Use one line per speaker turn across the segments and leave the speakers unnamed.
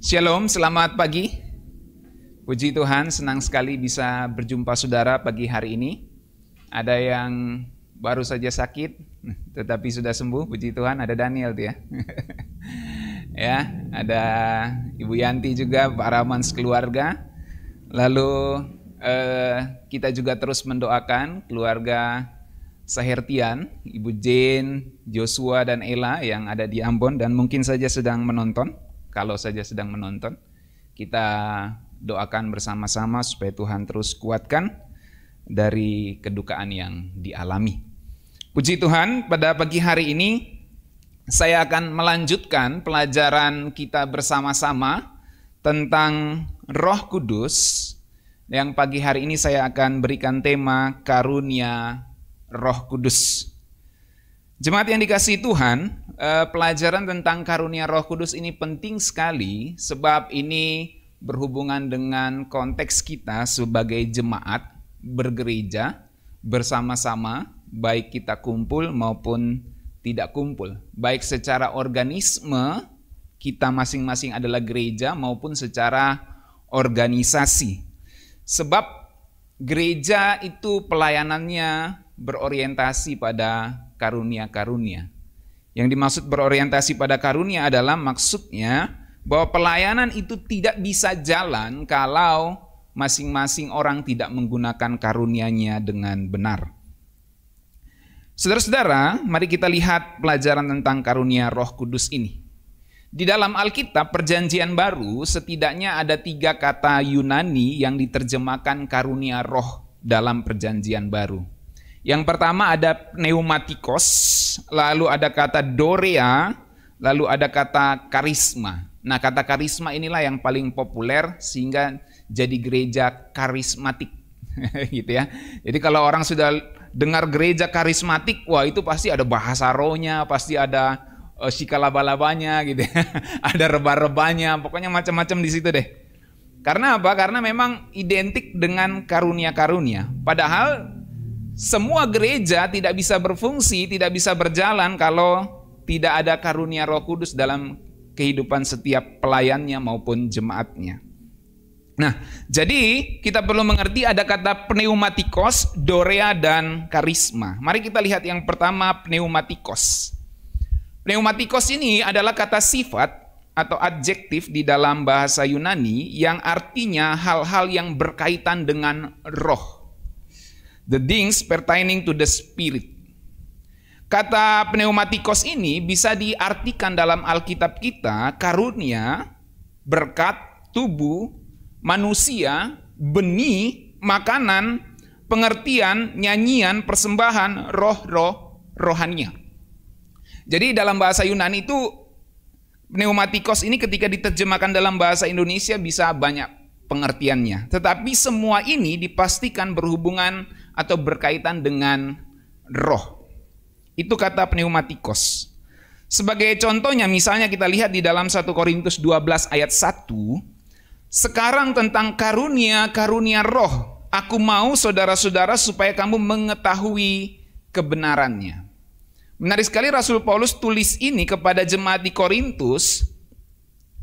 Shalom, selamat pagi. Puji Tuhan, senang sekali bisa berjumpa saudara pagi hari ini. Ada yang baru saja sakit, tetapi sudah sembuh, puji Tuhan. Ada Daniel dia. Ya. ya, ada Ibu Yanti juga, Pak Raman sekeluarga. Lalu eh, kita juga terus mendoakan keluarga Sahertian, Ibu Jane, Joshua dan Ella yang ada di Ambon dan mungkin saja sedang menonton kalau saja sedang menonton. Kita doakan bersama-sama supaya Tuhan terus kuatkan dari kedukaan yang dialami. Puji Tuhan, pada pagi hari ini saya akan melanjutkan pelajaran kita bersama-sama tentang Roh Kudus. Yang pagi hari ini saya akan berikan tema karunia Roh Kudus. Jemaat yang dikasih Tuhan, Eh, pelajaran tentang karunia Roh Kudus ini penting sekali sebab ini berhubungan dengan konteks kita sebagai jemaat bergereja bersama-sama baik kita kumpul maupun tidak kumpul baik secara organisme kita masing-masing adalah gereja maupun secara organisasi sebab gereja itu pelayanannya berorientasi pada karunia-karunia yang dimaksud berorientasi pada karunia adalah maksudnya bahwa pelayanan itu tidak bisa jalan kalau masing-masing orang tidak menggunakan karunianya dengan benar. Saudara-saudara, mari kita lihat pelajaran tentang karunia Roh Kudus ini. Di dalam Alkitab Perjanjian Baru setidaknya ada tiga kata Yunani yang diterjemahkan karunia roh dalam Perjanjian Baru. Yang pertama ada pneumatikos, lalu ada kata dorea, lalu ada kata karisma. Nah, kata karisma inilah yang paling populer sehingga jadi gereja karismatik. gitu ya. Jadi kalau orang sudah dengar gereja karismatik, wah itu pasti ada bahasa rohnya, pasti ada uh, eh, laba gitu. Ya. ada rebah rebanya pokoknya macam-macam di situ deh. Karena apa? Karena memang identik dengan karunia-karunia. Padahal semua gereja tidak bisa berfungsi, tidak bisa berjalan kalau tidak ada karunia Roh Kudus dalam kehidupan setiap pelayannya maupun jemaatnya. Nah, jadi kita perlu mengerti ada kata pneumatikos, dorea, dan karisma. Mari kita lihat yang pertama pneumatikos. Pneumatikos ini adalah kata sifat atau adjektif di dalam bahasa Yunani yang artinya hal-hal yang berkaitan dengan roh. The things pertaining to the spirit. Kata pneumatikos ini bisa diartikan dalam Alkitab kita karunia, berkat, tubuh, manusia, benih, makanan, pengertian, nyanyian, persembahan, roh-roh, rohannya. Jadi dalam bahasa Yunani itu pneumatikos ini ketika diterjemahkan dalam bahasa Indonesia bisa banyak pengertiannya. Tetapi semua ini dipastikan berhubungan atau berkaitan dengan roh. Itu kata pneumatikos. Sebagai contohnya misalnya kita lihat di dalam 1 Korintus 12 ayat 1, sekarang tentang karunia-karunia roh, aku mau saudara-saudara supaya kamu mengetahui kebenarannya. Menarik sekali Rasul Paulus tulis ini kepada jemaat di Korintus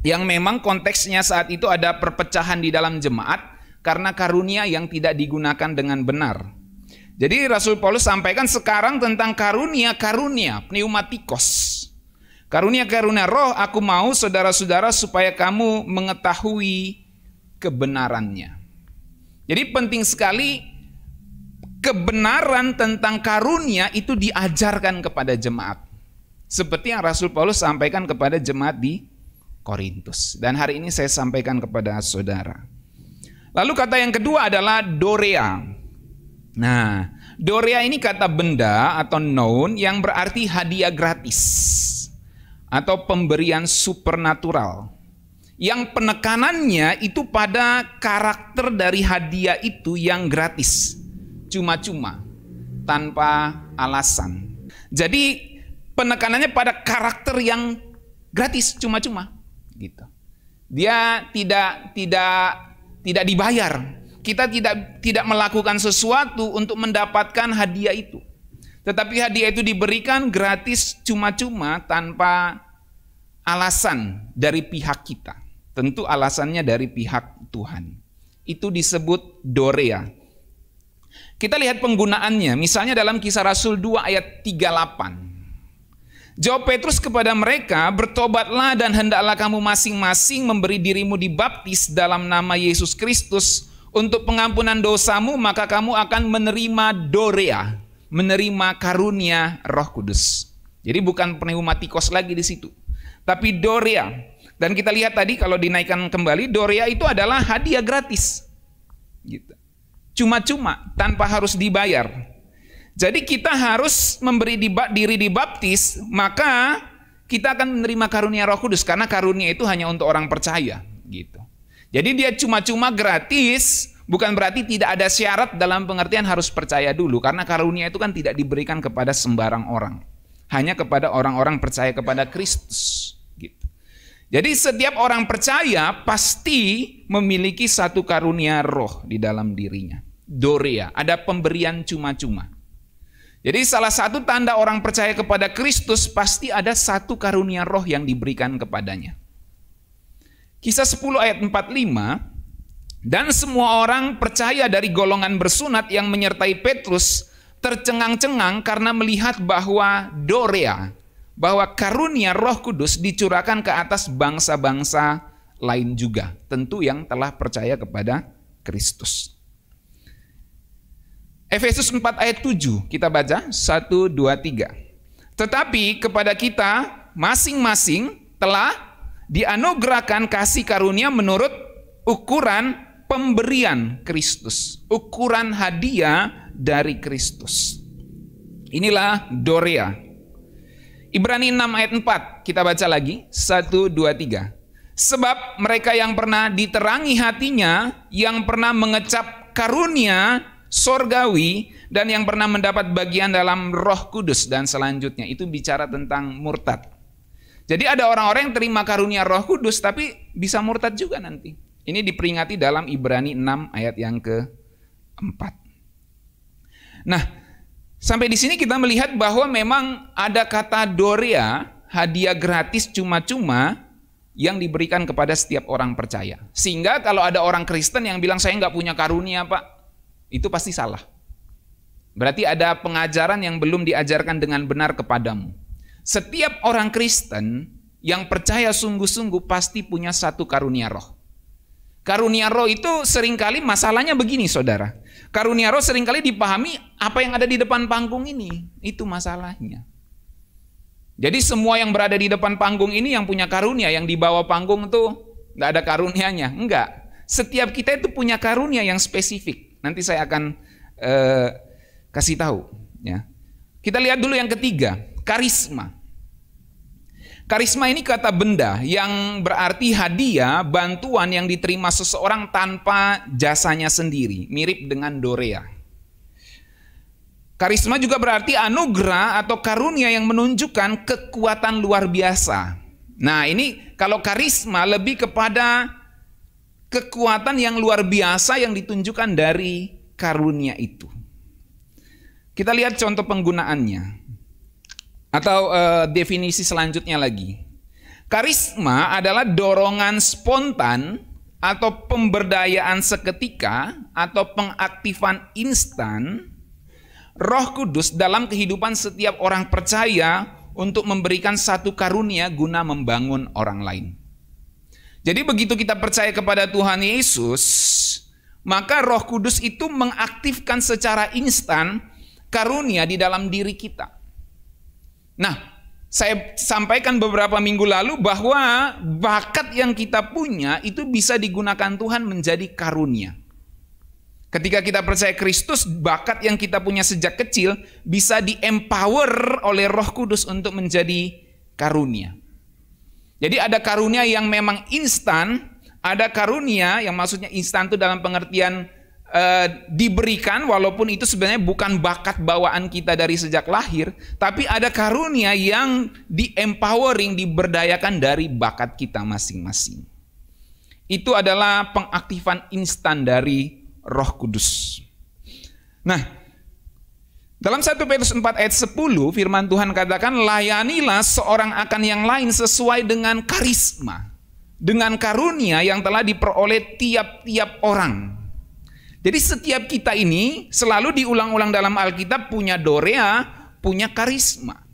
yang memang konteksnya saat itu ada perpecahan di dalam jemaat karena karunia yang tidak digunakan dengan benar. Jadi Rasul Paulus sampaikan sekarang tentang karunia-karunia, pneumatikos. Karunia-karunia roh, aku mau saudara-saudara supaya kamu mengetahui kebenarannya. Jadi penting sekali kebenaran tentang karunia itu diajarkan kepada jemaat. Seperti yang Rasul Paulus sampaikan kepada jemaat di Korintus. Dan hari ini saya sampaikan kepada saudara. Lalu kata yang kedua adalah Dorea. Nah, Doria ini kata benda atau noun yang berarti hadiah gratis atau pemberian supernatural. Yang penekanannya itu pada karakter dari hadiah itu yang gratis, cuma-cuma, tanpa alasan. Jadi penekanannya pada karakter yang gratis, cuma-cuma, gitu. Dia tidak tidak tidak dibayar, kita tidak tidak melakukan sesuatu untuk mendapatkan hadiah itu. Tetapi hadiah itu diberikan gratis cuma-cuma tanpa alasan dari pihak kita. Tentu alasannya dari pihak Tuhan. Itu disebut dorea. Kita lihat penggunaannya, misalnya dalam kisah Rasul 2 ayat 38. Jawab Petrus kepada mereka, bertobatlah dan hendaklah kamu masing-masing memberi dirimu dibaptis dalam nama Yesus Kristus untuk pengampunan dosamu maka kamu akan menerima dorea, menerima karunia Roh Kudus. Jadi bukan pneumatikos lagi di situ, tapi dorea. Dan kita lihat tadi kalau dinaikkan kembali, dorea itu adalah hadiah gratis. Gitu. Cuma-cuma, tanpa harus dibayar. Jadi kita harus memberi diri dibaptis, maka kita akan menerima karunia Roh Kudus karena karunia itu hanya untuk orang percaya, gitu. Jadi dia cuma-cuma gratis, bukan berarti tidak ada syarat dalam pengertian harus percaya dulu. Karena karunia itu kan tidak diberikan kepada sembarang orang. Hanya kepada orang-orang percaya kepada Kristus. Gitu. Jadi setiap orang percaya pasti memiliki satu karunia roh di dalam dirinya. Doria, ada pemberian cuma-cuma. Jadi salah satu tanda orang percaya kepada Kristus pasti ada satu karunia roh yang diberikan kepadanya. Kisah 10 ayat 45, dan semua orang percaya dari golongan bersunat yang menyertai Petrus tercengang-cengang karena melihat bahwa Dorea, bahwa karunia Roh Kudus dicurahkan ke atas bangsa-bangsa lain juga, tentu yang telah percaya kepada Kristus. Efesus 4 ayat 7 kita baca 1 2 3. Tetapi kepada kita masing-masing telah dianugerahkan kasih karunia menurut ukuran pemberian Kristus, ukuran hadiah dari Kristus. Inilah doria. Ibrani 6 ayat 4, kita baca lagi. 1, 2, 3. Sebab mereka yang pernah diterangi hatinya, yang pernah mengecap karunia sorgawi, dan yang pernah mendapat bagian dalam roh kudus dan selanjutnya. Itu bicara tentang murtad. Jadi ada orang-orang yang terima karunia Roh Kudus tapi bisa murtad juga nanti. Ini diperingati dalam Ibrani 6 ayat yang ke-4. Nah, sampai di sini kita melihat bahwa memang ada kata doria, hadiah gratis cuma-cuma yang diberikan kepada setiap orang percaya. Sehingga kalau ada orang Kristen yang bilang saya nggak punya karunia pak, itu pasti salah. Berarti ada pengajaran yang belum diajarkan dengan benar kepadamu. Setiap orang Kristen yang percaya sungguh-sungguh pasti punya satu karunia roh. Karunia roh itu seringkali masalahnya begini saudara. Karunia roh seringkali dipahami apa yang ada di depan panggung ini. Itu masalahnya. Jadi semua yang berada di depan panggung ini yang punya karunia, yang di bawah panggung itu nggak ada karunianya. Enggak. Setiap kita itu punya karunia yang spesifik. Nanti saya akan eh, kasih tahu. Ya. Kita lihat dulu yang ketiga, karisma. Karisma ini kata benda yang berarti hadiah, bantuan yang diterima seseorang tanpa jasanya sendiri, mirip dengan dorea. Karisma juga berarti anugerah atau karunia yang menunjukkan kekuatan luar biasa. Nah, ini kalau karisma lebih kepada kekuatan yang luar biasa yang ditunjukkan dari karunia itu. Kita lihat contoh penggunaannya. Atau uh, definisi selanjutnya lagi. Karisma adalah dorongan spontan atau pemberdayaan seketika atau pengaktifan instan Roh Kudus dalam kehidupan setiap orang percaya untuk memberikan satu karunia guna membangun orang lain. Jadi begitu kita percaya kepada Tuhan Yesus, maka Roh Kudus itu mengaktifkan secara instan karunia di dalam diri kita. Nah, saya sampaikan beberapa minggu lalu bahwa bakat yang kita punya itu bisa digunakan Tuhan menjadi karunia. Ketika kita percaya Kristus, bakat yang kita punya sejak kecil bisa di-empower oleh Roh Kudus untuk menjadi karunia. Jadi ada karunia yang memang instan, ada karunia yang maksudnya instan itu dalam pengertian Eh, diberikan walaupun itu sebenarnya bukan bakat bawaan kita dari sejak lahir, tapi ada karunia yang di empowering, diberdayakan dari bakat kita masing-masing. Itu adalah pengaktifan instan dari Roh Kudus. Nah, dalam 1 Petrus 4 ayat 10 firman Tuhan katakan layanilah seorang akan yang lain sesuai dengan karisma, dengan karunia yang telah diperoleh tiap-tiap orang. Jadi setiap kita ini selalu diulang-ulang dalam Alkitab punya dorea, punya karisma.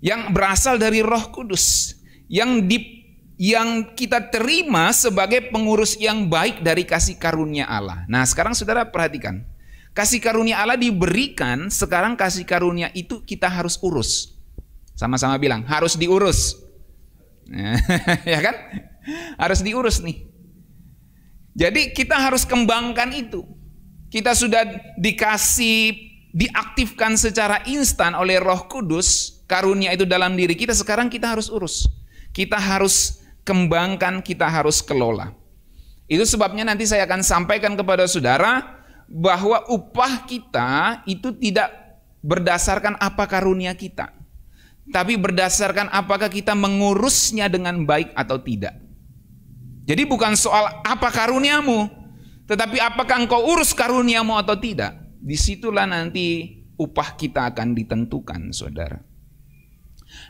Yang berasal dari Roh Kudus, yang di yang kita terima sebagai pengurus yang baik dari kasih karunia Allah. Nah, sekarang Saudara perhatikan. Kasih karunia Allah diberikan, sekarang kasih karunia itu kita harus urus. Sama-sama bilang, harus diurus. ya kan? Harus diurus nih. Jadi kita harus kembangkan itu. Kita sudah dikasih diaktifkan secara instan oleh Roh Kudus, karunia itu dalam diri kita. Sekarang kita harus urus. Kita harus kembangkan, kita harus kelola. Itu sebabnya nanti saya akan sampaikan kepada saudara bahwa upah kita itu tidak berdasarkan apa karunia kita, tapi berdasarkan apakah kita mengurusnya dengan baik atau tidak. Jadi bukan soal apa karuniamu, tetapi apakah engkau urus karuniamu atau tidak. Disitulah nanti upah kita akan ditentukan, saudara.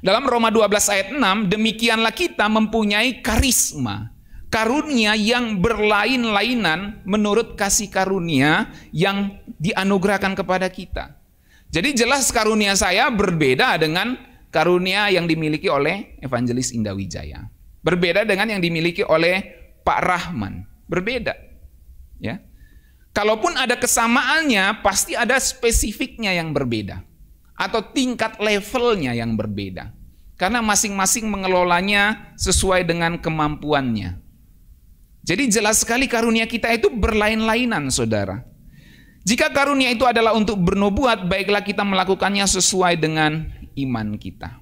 Dalam Roma 12 ayat 6, demikianlah kita mempunyai karisma, karunia yang berlain-lainan menurut kasih karunia yang dianugerahkan kepada kita. Jadi jelas karunia saya berbeda dengan karunia yang dimiliki oleh Evangelis Indawijaya. Berbeda dengan yang dimiliki oleh Pak Rahman. Berbeda. Ya. Kalaupun ada kesamaannya, pasti ada spesifiknya yang berbeda. Atau tingkat levelnya yang berbeda. Karena masing-masing mengelolanya sesuai dengan kemampuannya. Jadi jelas sekali karunia kita itu berlain-lainan saudara. Jika karunia itu adalah untuk bernubuat, baiklah kita melakukannya sesuai dengan iman kita.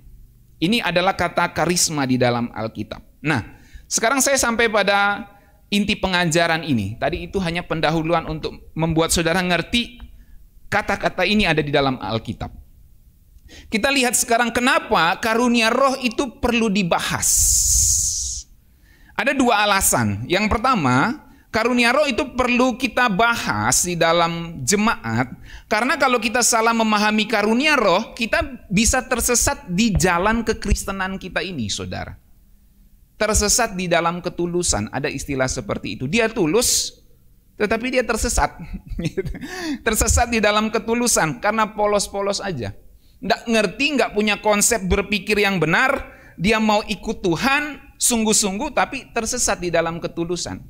Ini adalah kata karisma di dalam Alkitab. Nah, sekarang saya sampai pada inti pengajaran ini. Tadi itu hanya pendahuluan untuk membuat saudara ngerti kata-kata ini ada di dalam Alkitab. Kita lihat sekarang kenapa karunia roh itu perlu dibahas. Ada dua alasan. Yang pertama, karunia roh itu perlu kita bahas di dalam jemaat karena kalau kita salah memahami karunia roh, kita bisa tersesat di jalan kekristenan kita ini, Saudara tersesat di dalam ketulusan. Ada istilah seperti itu. Dia tulus, tetapi dia tersesat. tersesat di dalam ketulusan karena polos-polos aja. Nggak ngerti, nggak punya konsep berpikir yang benar. Dia mau ikut Tuhan sungguh-sungguh tapi tersesat di dalam ketulusan.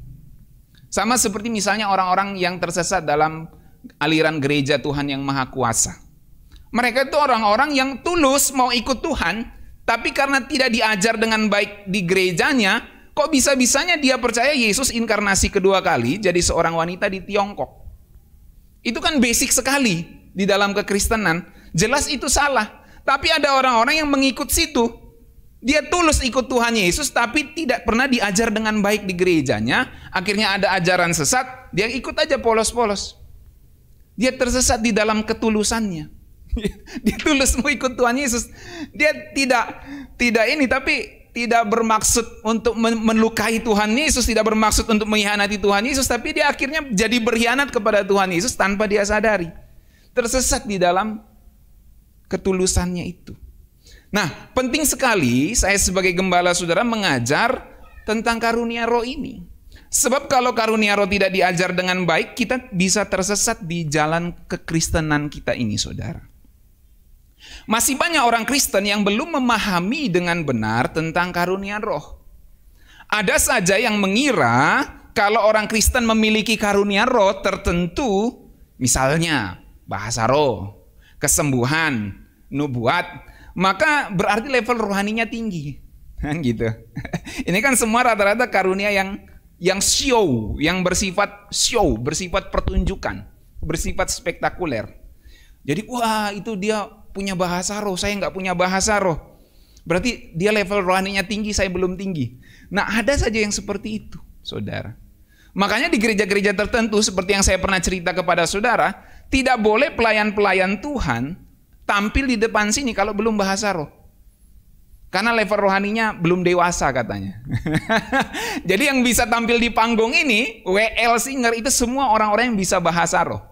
Sama seperti misalnya orang-orang yang tersesat dalam aliran gereja Tuhan yang Maha Kuasa. Mereka itu orang-orang yang tulus mau ikut Tuhan, tapi karena tidak diajar dengan baik di gerejanya, kok bisa-bisanya dia percaya Yesus inkarnasi kedua kali jadi seorang wanita di Tiongkok. Itu kan basic sekali di dalam kekristenan. Jelas itu salah. Tapi ada orang-orang yang mengikut situ. Dia tulus ikut Tuhan Yesus tapi tidak pernah diajar dengan baik di gerejanya. Akhirnya ada ajaran sesat, dia ikut aja polos-polos. Dia tersesat di dalam ketulusannya. dia tulus mau ikut Tuhan Yesus. Dia tidak tidak ini tapi tidak bermaksud untuk melukai Tuhan Yesus, tidak bermaksud untuk mengkhianati Tuhan Yesus, tapi dia akhirnya jadi berkhianat kepada Tuhan Yesus tanpa dia sadari. Tersesat di dalam ketulusannya itu. Nah, penting sekali saya sebagai gembala saudara mengajar tentang karunia roh ini. Sebab kalau karunia roh tidak diajar dengan baik, kita bisa tersesat di jalan kekristenan kita ini, saudara. Masih banyak orang Kristen yang belum memahami dengan benar tentang karunia roh. Ada saja yang mengira kalau orang Kristen memiliki karunia roh tertentu, misalnya bahasa roh, kesembuhan, nubuat, maka berarti level rohaninya tinggi. Kan gitu. Ini kan semua rata-rata karunia yang yang show, yang bersifat show, bersifat pertunjukan, bersifat spektakuler. Jadi wah itu dia punya bahasa roh, saya nggak punya bahasa roh. Berarti dia level rohaninya tinggi, saya belum tinggi. Nah ada saja yang seperti itu, saudara. Makanya di gereja-gereja tertentu, seperti yang saya pernah cerita kepada saudara, tidak boleh pelayan-pelayan Tuhan tampil di depan sini kalau belum bahasa roh. Karena level rohaninya belum dewasa katanya. Jadi yang bisa tampil di panggung ini, WL Singer itu semua orang-orang yang bisa bahasa roh.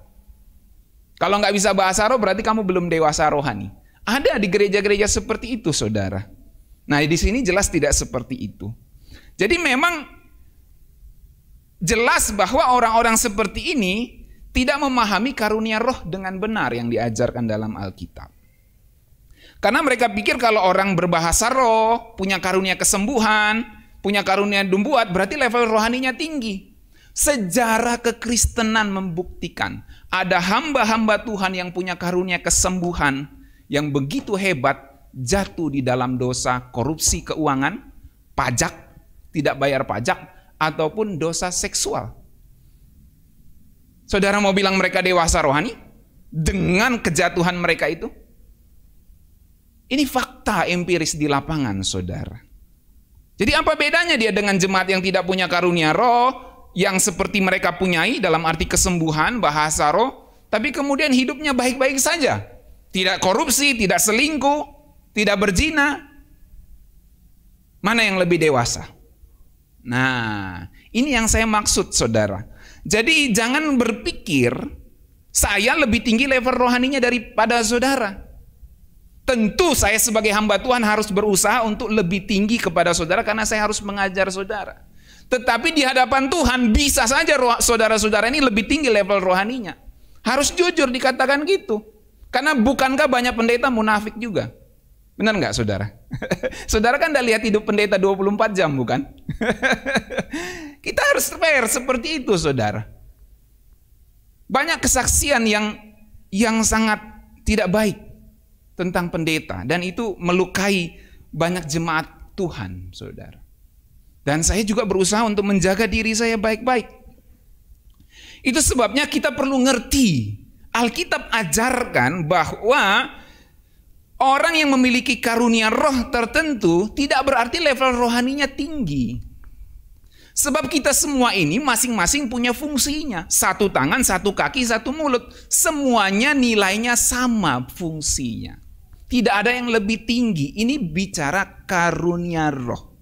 Kalau nggak bisa bahasa roh berarti kamu belum dewasa rohani. Ada di gereja-gereja seperti itu, saudara. Nah, di sini jelas tidak seperti itu. Jadi memang jelas bahwa orang-orang seperti ini tidak memahami karunia roh dengan benar yang diajarkan dalam Alkitab. Karena mereka pikir kalau orang berbahasa roh, punya karunia kesembuhan, punya karunia dumbuat, berarti level rohaninya tinggi. Sejarah kekristenan membuktikan ada hamba-hamba Tuhan yang punya karunia kesembuhan yang begitu hebat jatuh di dalam dosa korupsi keuangan, pajak, tidak bayar pajak, ataupun dosa seksual. Saudara mau bilang mereka dewasa rohani? Dengan kejatuhan mereka itu? Ini fakta empiris di lapangan, saudara. Jadi apa bedanya dia dengan jemaat yang tidak punya karunia roh, yang seperti mereka punyai dalam arti kesembuhan bahasa roh, tapi kemudian hidupnya baik-baik saja. Tidak korupsi, tidak selingkuh, tidak berzina. Mana yang lebih dewasa? Nah, ini yang saya maksud saudara. Jadi jangan berpikir saya lebih tinggi level rohaninya daripada saudara. Tentu saya sebagai hamba Tuhan harus berusaha untuk lebih tinggi kepada saudara karena saya harus mengajar saudara. Tetapi di hadapan Tuhan bisa saja saudara-saudara ini lebih tinggi level rohaninya. Harus jujur dikatakan gitu. Karena bukankah banyak pendeta munafik juga? Benar nggak saudara? saudara kan udah lihat hidup pendeta 24 jam bukan? Kita harus fair seperti itu saudara. Banyak kesaksian yang yang sangat tidak baik tentang pendeta dan itu melukai banyak jemaat Tuhan saudara. Dan saya juga berusaha untuk menjaga diri saya baik-baik. Itu sebabnya kita perlu ngerti. Alkitab ajarkan bahwa orang yang memiliki karunia roh tertentu tidak berarti level rohaninya tinggi. Sebab kita semua ini masing-masing punya fungsinya. Satu tangan, satu kaki, satu mulut. Semuanya nilainya sama fungsinya. Tidak ada yang lebih tinggi. Ini bicara karunia roh.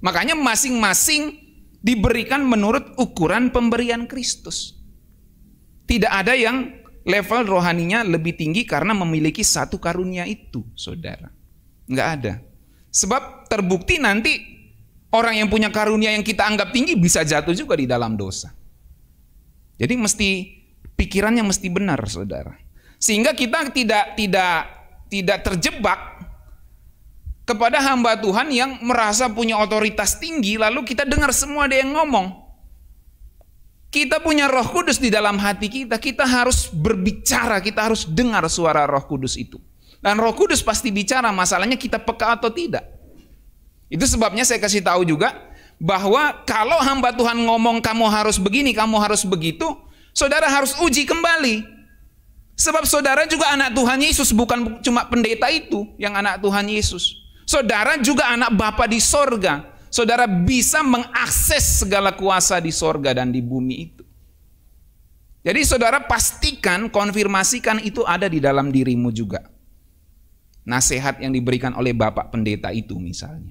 Makanya masing-masing diberikan menurut ukuran pemberian Kristus. Tidak ada yang level rohaninya lebih tinggi karena memiliki satu karunia itu, saudara. Enggak ada. Sebab terbukti nanti orang yang punya karunia yang kita anggap tinggi bisa jatuh juga di dalam dosa. Jadi mesti pikirannya mesti benar, saudara. Sehingga kita tidak tidak tidak terjebak kepada hamba Tuhan yang merasa punya otoritas tinggi, lalu kita dengar semua ada yang ngomong. Kita punya Roh Kudus di dalam hati kita, kita harus berbicara, kita harus dengar suara Roh Kudus itu. Dan Roh Kudus pasti bicara, masalahnya kita peka atau tidak. Itu sebabnya saya kasih tahu juga bahwa kalau hamba Tuhan ngomong kamu harus begini, kamu harus begitu, saudara harus uji kembali. Sebab saudara juga anak Tuhan Yesus, bukan cuma pendeta itu yang anak Tuhan Yesus. Saudara juga anak Bapa di sorga. Saudara bisa mengakses segala kuasa di sorga dan di bumi itu. Jadi saudara pastikan, konfirmasikan itu ada di dalam dirimu juga. Nasihat yang diberikan oleh Bapak Pendeta itu misalnya.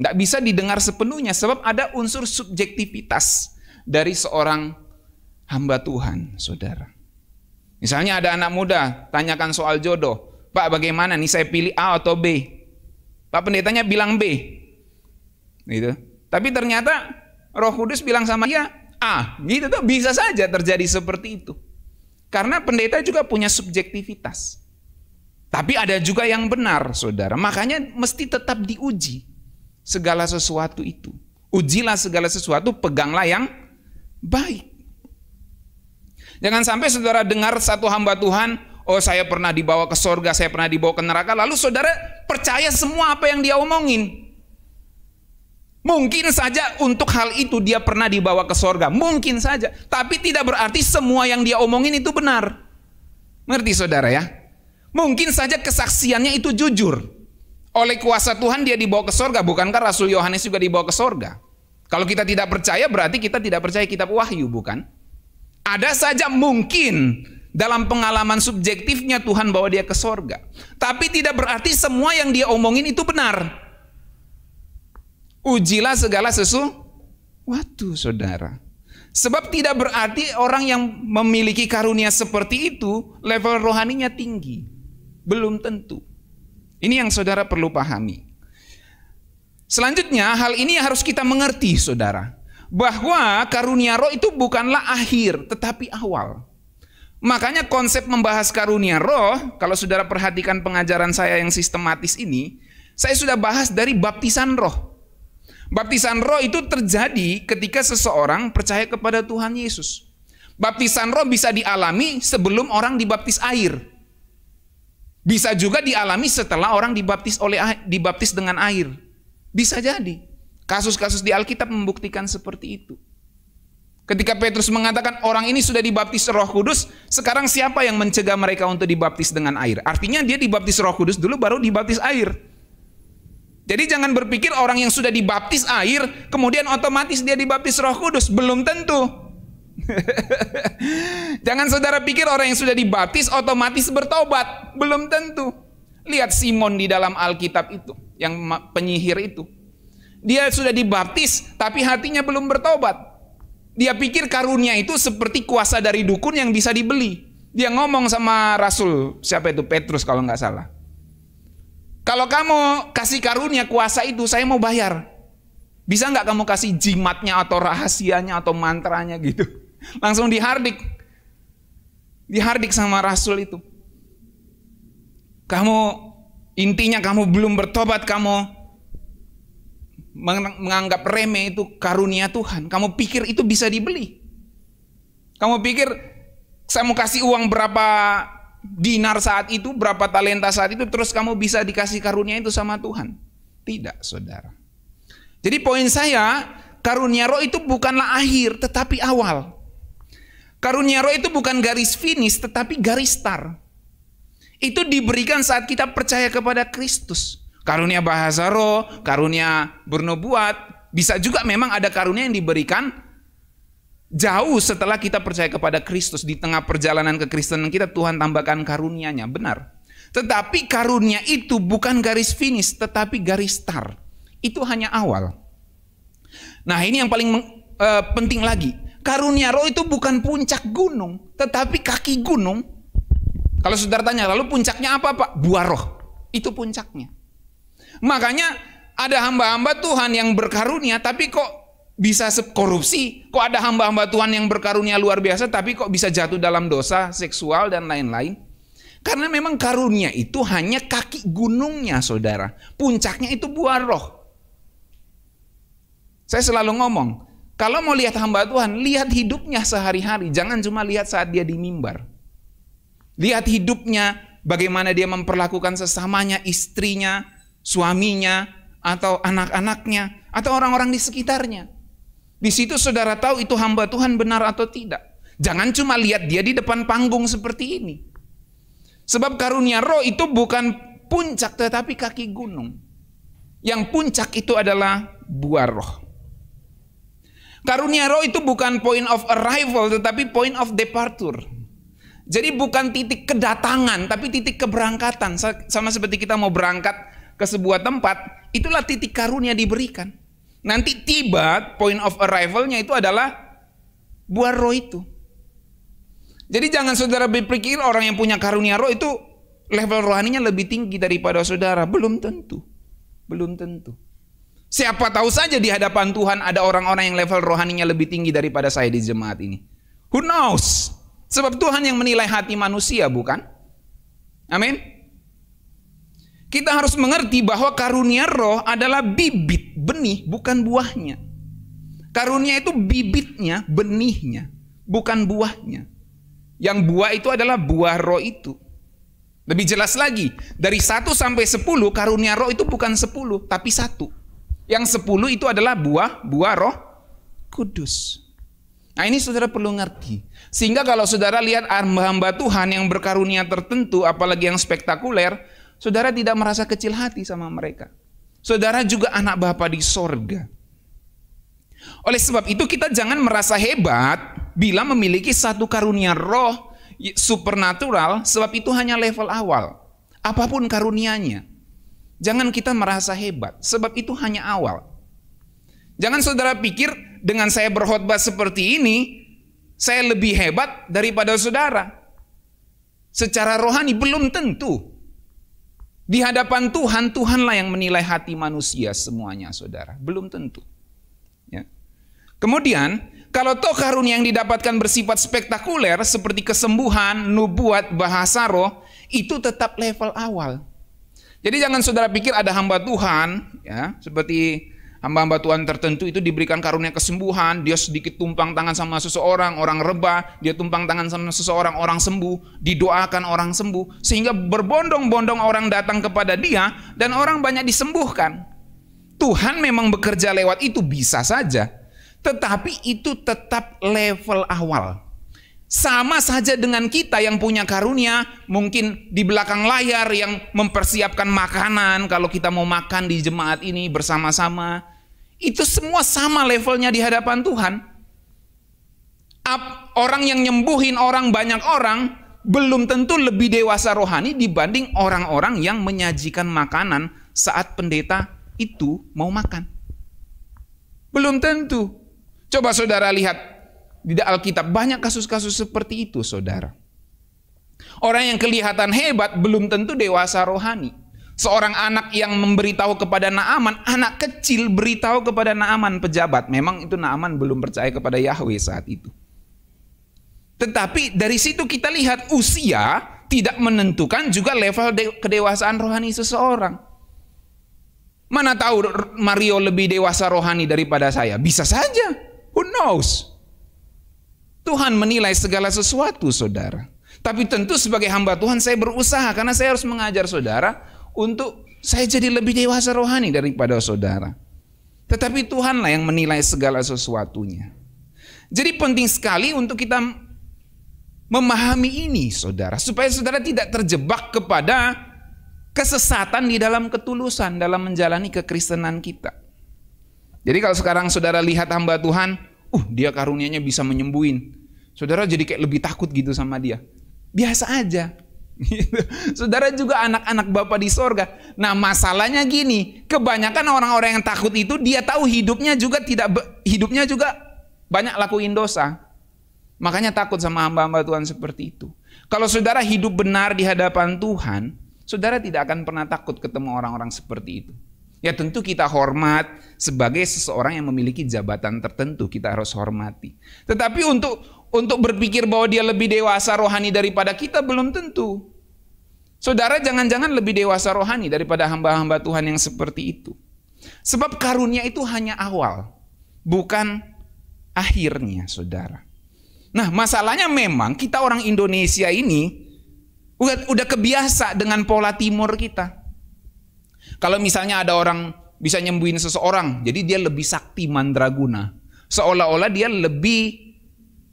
Tidak bisa didengar sepenuhnya sebab ada unsur subjektivitas dari seorang hamba Tuhan, saudara. Misalnya ada anak muda, tanyakan soal jodoh. Pak bagaimana nih saya pilih A atau B? Pak pendetanya bilang B. Gitu. Tapi ternyata Roh Kudus bilang sama dia A. Gitu tuh bisa saja terjadi seperti itu. Karena pendeta juga punya subjektivitas. Tapi ada juga yang benar, Saudara. Makanya mesti tetap diuji segala sesuatu itu. Ujilah segala sesuatu, peganglah yang baik. Jangan sampai saudara dengar satu hamba Tuhan, oh saya pernah dibawa ke sorga, saya pernah dibawa ke neraka, lalu saudara percaya semua apa yang dia omongin. Mungkin saja untuk hal itu dia pernah dibawa ke sorga, mungkin saja. Tapi tidak berarti semua yang dia omongin itu benar. mengerti saudara ya? Mungkin saja kesaksiannya itu jujur. Oleh kuasa Tuhan dia dibawa ke sorga, bukankah Rasul Yohanes juga dibawa ke sorga? Kalau kita tidak percaya berarti kita tidak percaya kitab wahyu, bukan? Ada saja mungkin dalam pengalaman subjektifnya Tuhan bawa dia ke sorga. Tapi tidak berarti semua yang dia omongin itu benar. Ujilah segala sesuatu, saudara. Sebab tidak berarti orang yang memiliki karunia seperti itu, level rohaninya tinggi. Belum tentu. Ini yang saudara perlu pahami. Selanjutnya, hal ini harus kita mengerti, saudara. Bahwa karunia roh itu bukanlah akhir, tetapi awal. Makanya konsep membahas karunia roh, kalau saudara perhatikan pengajaran saya yang sistematis ini, saya sudah bahas dari baptisan roh. Baptisan roh itu terjadi ketika seseorang percaya kepada Tuhan Yesus. Baptisan roh bisa dialami sebelum orang dibaptis air. Bisa juga dialami setelah orang dibaptis oleh dibaptis dengan air. Bisa jadi. Kasus-kasus di Alkitab membuktikan seperti itu. Ketika Petrus mengatakan orang ini sudah dibaptis Roh Kudus, sekarang siapa yang mencegah mereka untuk dibaptis dengan air? Artinya dia dibaptis Roh Kudus dulu baru dibaptis air. Jadi jangan berpikir orang yang sudah dibaptis air kemudian otomatis dia dibaptis Roh Kudus, belum tentu. jangan saudara pikir orang yang sudah dibaptis otomatis bertobat, belum tentu. Lihat Simon di dalam Alkitab itu, yang penyihir itu. Dia sudah dibaptis tapi hatinya belum bertobat. Dia pikir karunia itu seperti kuasa dari dukun yang bisa dibeli. Dia ngomong sama Rasul, siapa itu Petrus kalau nggak salah. Kalau kamu kasih karunia kuasa itu, saya mau bayar. Bisa nggak kamu kasih jimatnya atau rahasianya atau mantranya gitu? Langsung dihardik. Dihardik sama Rasul itu. Kamu, intinya kamu belum bertobat, kamu menganggap remeh itu karunia Tuhan. Kamu pikir itu bisa dibeli? Kamu pikir saya mau kasih uang berapa dinar saat itu, berapa talenta saat itu, terus kamu bisa dikasih karunia itu sama Tuhan? Tidak, saudara. Jadi poin saya, karunia roh itu bukanlah akhir, tetapi awal. Karunia roh itu bukan garis finish, tetapi garis start. Itu diberikan saat kita percaya kepada Kristus karunia bahasa roh, karunia bernubuat, bisa juga memang ada karunia yang diberikan jauh setelah kita percaya kepada Kristus di tengah perjalanan ke Kristen kita Tuhan tambahkan karunianya, benar. Tetapi karunia itu bukan garis finish, tetapi garis start. Itu hanya awal. Nah, ini yang paling uh, penting lagi. Karunia roh itu bukan puncak gunung, tetapi kaki gunung. Kalau saudara tanya, lalu puncaknya apa, Pak? Buah roh. Itu puncaknya. Makanya ada hamba-hamba Tuhan yang berkarunia tapi kok bisa korupsi? Kok ada hamba-hamba Tuhan yang berkarunia luar biasa tapi kok bisa jatuh dalam dosa seksual dan lain-lain? Karena memang karunia itu hanya kaki gunungnya saudara. Puncaknya itu buah roh. Saya selalu ngomong, kalau mau lihat hamba Tuhan, lihat hidupnya sehari-hari. Jangan cuma lihat saat dia di mimbar. Lihat hidupnya, bagaimana dia memperlakukan sesamanya, istrinya, suaminya, atau anak-anaknya, atau orang-orang di sekitarnya. Di situ saudara tahu itu hamba Tuhan benar atau tidak. Jangan cuma lihat dia di depan panggung seperti ini. Sebab karunia roh itu bukan puncak tetapi kaki gunung. Yang puncak itu adalah buah roh. Karunia roh itu bukan point of arrival tetapi point of departure. Jadi bukan titik kedatangan tapi titik keberangkatan. Sama seperti kita mau berangkat ke sebuah tempat, itulah titik karunia diberikan. Nanti tiba point of arrivalnya itu adalah buah roh itu. Jadi jangan saudara berpikir orang yang punya karunia roh itu level rohaninya lebih tinggi daripada saudara. Belum tentu. Belum tentu. Siapa tahu saja di hadapan Tuhan ada orang-orang yang level rohaninya lebih tinggi daripada saya di jemaat ini. Who knows? Sebab Tuhan yang menilai hati manusia, bukan? Amin. Kita harus mengerti bahwa karunia roh adalah bibit, benih, bukan buahnya. Karunia itu bibitnya, benihnya, bukan buahnya. Yang buah itu adalah buah roh itu. Lebih jelas lagi, dari 1 sampai 10 karunia roh itu bukan 10, tapi satu. Yang 10 itu adalah buah, buah roh kudus. Nah ini saudara perlu ngerti. Sehingga kalau saudara lihat hamba-hamba Tuhan yang berkarunia tertentu, apalagi yang spektakuler, Saudara tidak merasa kecil hati sama mereka. Saudara juga anak Bapa di sorga. Oleh sebab itu kita jangan merasa hebat bila memiliki satu karunia roh supernatural sebab itu hanya level awal. Apapun karunianya. Jangan kita merasa hebat sebab itu hanya awal. Jangan saudara pikir dengan saya berkhotbah seperti ini saya lebih hebat daripada saudara. Secara rohani belum tentu. Di hadapan Tuhan, Tuhanlah yang menilai hati manusia semuanya, saudara. Belum tentu. Ya. Kemudian, kalau toh karunia yang didapatkan bersifat spektakuler seperti kesembuhan, nubuat, bahasa roh, itu tetap level awal. Jadi jangan saudara pikir ada hamba Tuhan, ya, seperti Hamba-hamba Tuhan tertentu itu diberikan karunia kesembuhan, dia sedikit tumpang tangan sama seseorang, orang rebah, dia tumpang tangan sama seseorang, orang sembuh, didoakan orang sembuh, sehingga berbondong-bondong orang datang kepada dia dan orang banyak disembuhkan. Tuhan memang bekerja lewat itu bisa saja, tetapi itu tetap level awal. Sama saja dengan kita yang punya karunia, mungkin di belakang layar yang mempersiapkan makanan kalau kita mau makan di jemaat ini bersama-sama. Itu semua sama levelnya di hadapan Tuhan. orang yang nyembuhin orang banyak orang belum tentu lebih dewasa rohani dibanding orang-orang yang menyajikan makanan saat pendeta itu mau makan. Belum tentu. Coba saudara lihat di Alkitab banyak kasus-kasus seperti itu, saudara. Orang yang kelihatan hebat belum tentu dewasa rohani. Seorang anak yang memberitahu kepada Naaman, anak kecil beritahu kepada Naaman pejabat. Memang itu Naaman belum percaya kepada Yahweh saat itu. Tetapi dari situ kita lihat usia tidak menentukan juga level kedewasaan rohani seseorang. Mana tahu Mario lebih dewasa rohani daripada saya? Bisa saja. Who knows? Tuhan menilai segala sesuatu, saudara. Tapi tentu sebagai hamba Tuhan saya berusaha karena saya harus mengajar saudara untuk saya jadi lebih dewasa rohani daripada saudara. Tetapi Tuhanlah yang menilai segala sesuatunya. Jadi penting sekali untuk kita memahami ini saudara. Supaya saudara tidak terjebak kepada kesesatan di dalam ketulusan dalam menjalani kekristenan kita. Jadi kalau sekarang saudara lihat hamba Tuhan, uh dia karunianya bisa menyembuhin. Saudara jadi kayak lebih takut gitu sama dia. Biasa aja. Gitu. Saudara juga anak-anak Bapak di sorga. Nah masalahnya gini, kebanyakan orang-orang yang takut itu dia tahu hidupnya juga tidak hidupnya juga banyak lakuin dosa. Makanya takut sama hamba-hamba Tuhan seperti itu. Kalau saudara hidup benar di hadapan Tuhan, saudara tidak akan pernah takut ketemu orang-orang seperti itu. Ya tentu kita hormat sebagai seseorang yang memiliki jabatan tertentu kita harus hormati. Tetapi untuk untuk berpikir bahwa dia lebih dewasa rohani daripada kita belum tentu. Saudara jangan-jangan lebih dewasa rohani daripada hamba-hamba Tuhan yang seperti itu. Sebab karunia itu hanya awal, bukan akhirnya, Saudara. Nah, masalahnya memang kita orang Indonesia ini udah, udah kebiasa dengan pola timur kita. Kalau misalnya ada orang bisa nyembuhin seseorang, jadi dia lebih sakti mandraguna. Seolah-olah dia lebih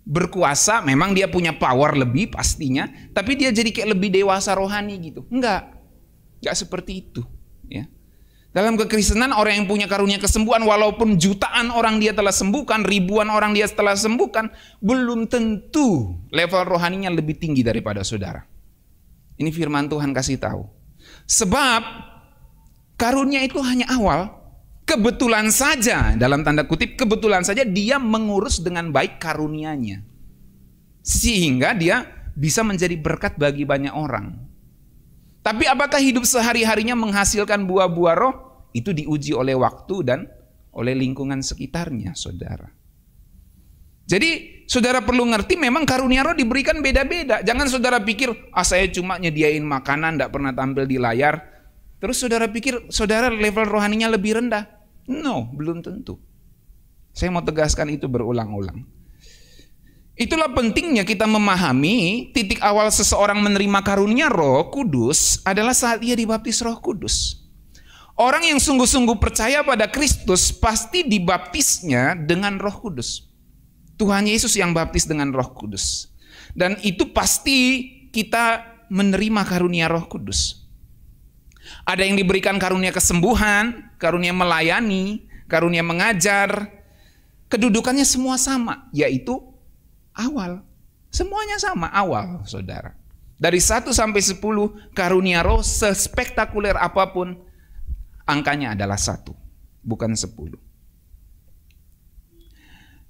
berkuasa, memang dia punya power lebih pastinya, tapi dia jadi kayak lebih dewasa rohani gitu. Enggak. Enggak seperti itu, ya. Dalam kekristenan orang yang punya karunia kesembuhan walaupun jutaan orang dia telah sembuhkan, ribuan orang dia telah sembuhkan, belum tentu level rohaninya lebih tinggi daripada saudara. Ini firman Tuhan kasih tahu. Sebab Karunia itu hanya awal. Kebetulan saja, dalam tanda kutip, kebetulan saja dia mengurus dengan baik karunianya. Sehingga dia bisa menjadi berkat bagi banyak orang. Tapi apakah hidup sehari-harinya menghasilkan buah-buah roh? Itu diuji oleh waktu dan oleh lingkungan sekitarnya, saudara. Jadi saudara perlu ngerti memang karunia roh diberikan beda-beda. Jangan saudara pikir, ah saya cuma nyediain makanan, tidak pernah tampil di layar, Terus saudara pikir saudara level rohaninya lebih rendah? No, belum tentu. Saya mau tegaskan itu berulang-ulang. Itulah pentingnya kita memahami titik awal seseorang menerima karunia Roh Kudus adalah saat ia dibaptis Roh Kudus. Orang yang sungguh-sungguh percaya pada Kristus pasti dibaptisnya dengan Roh Kudus. Tuhan Yesus yang baptis dengan Roh Kudus. Dan itu pasti kita menerima karunia Roh Kudus. Ada yang diberikan karunia kesembuhan, karunia melayani, karunia mengajar. Kedudukannya semua sama, yaitu awal. Semuanya sama awal, Saudara. Dari 1 sampai 10 karunia roh sespektakuler apapun angkanya adalah satu, bukan 10.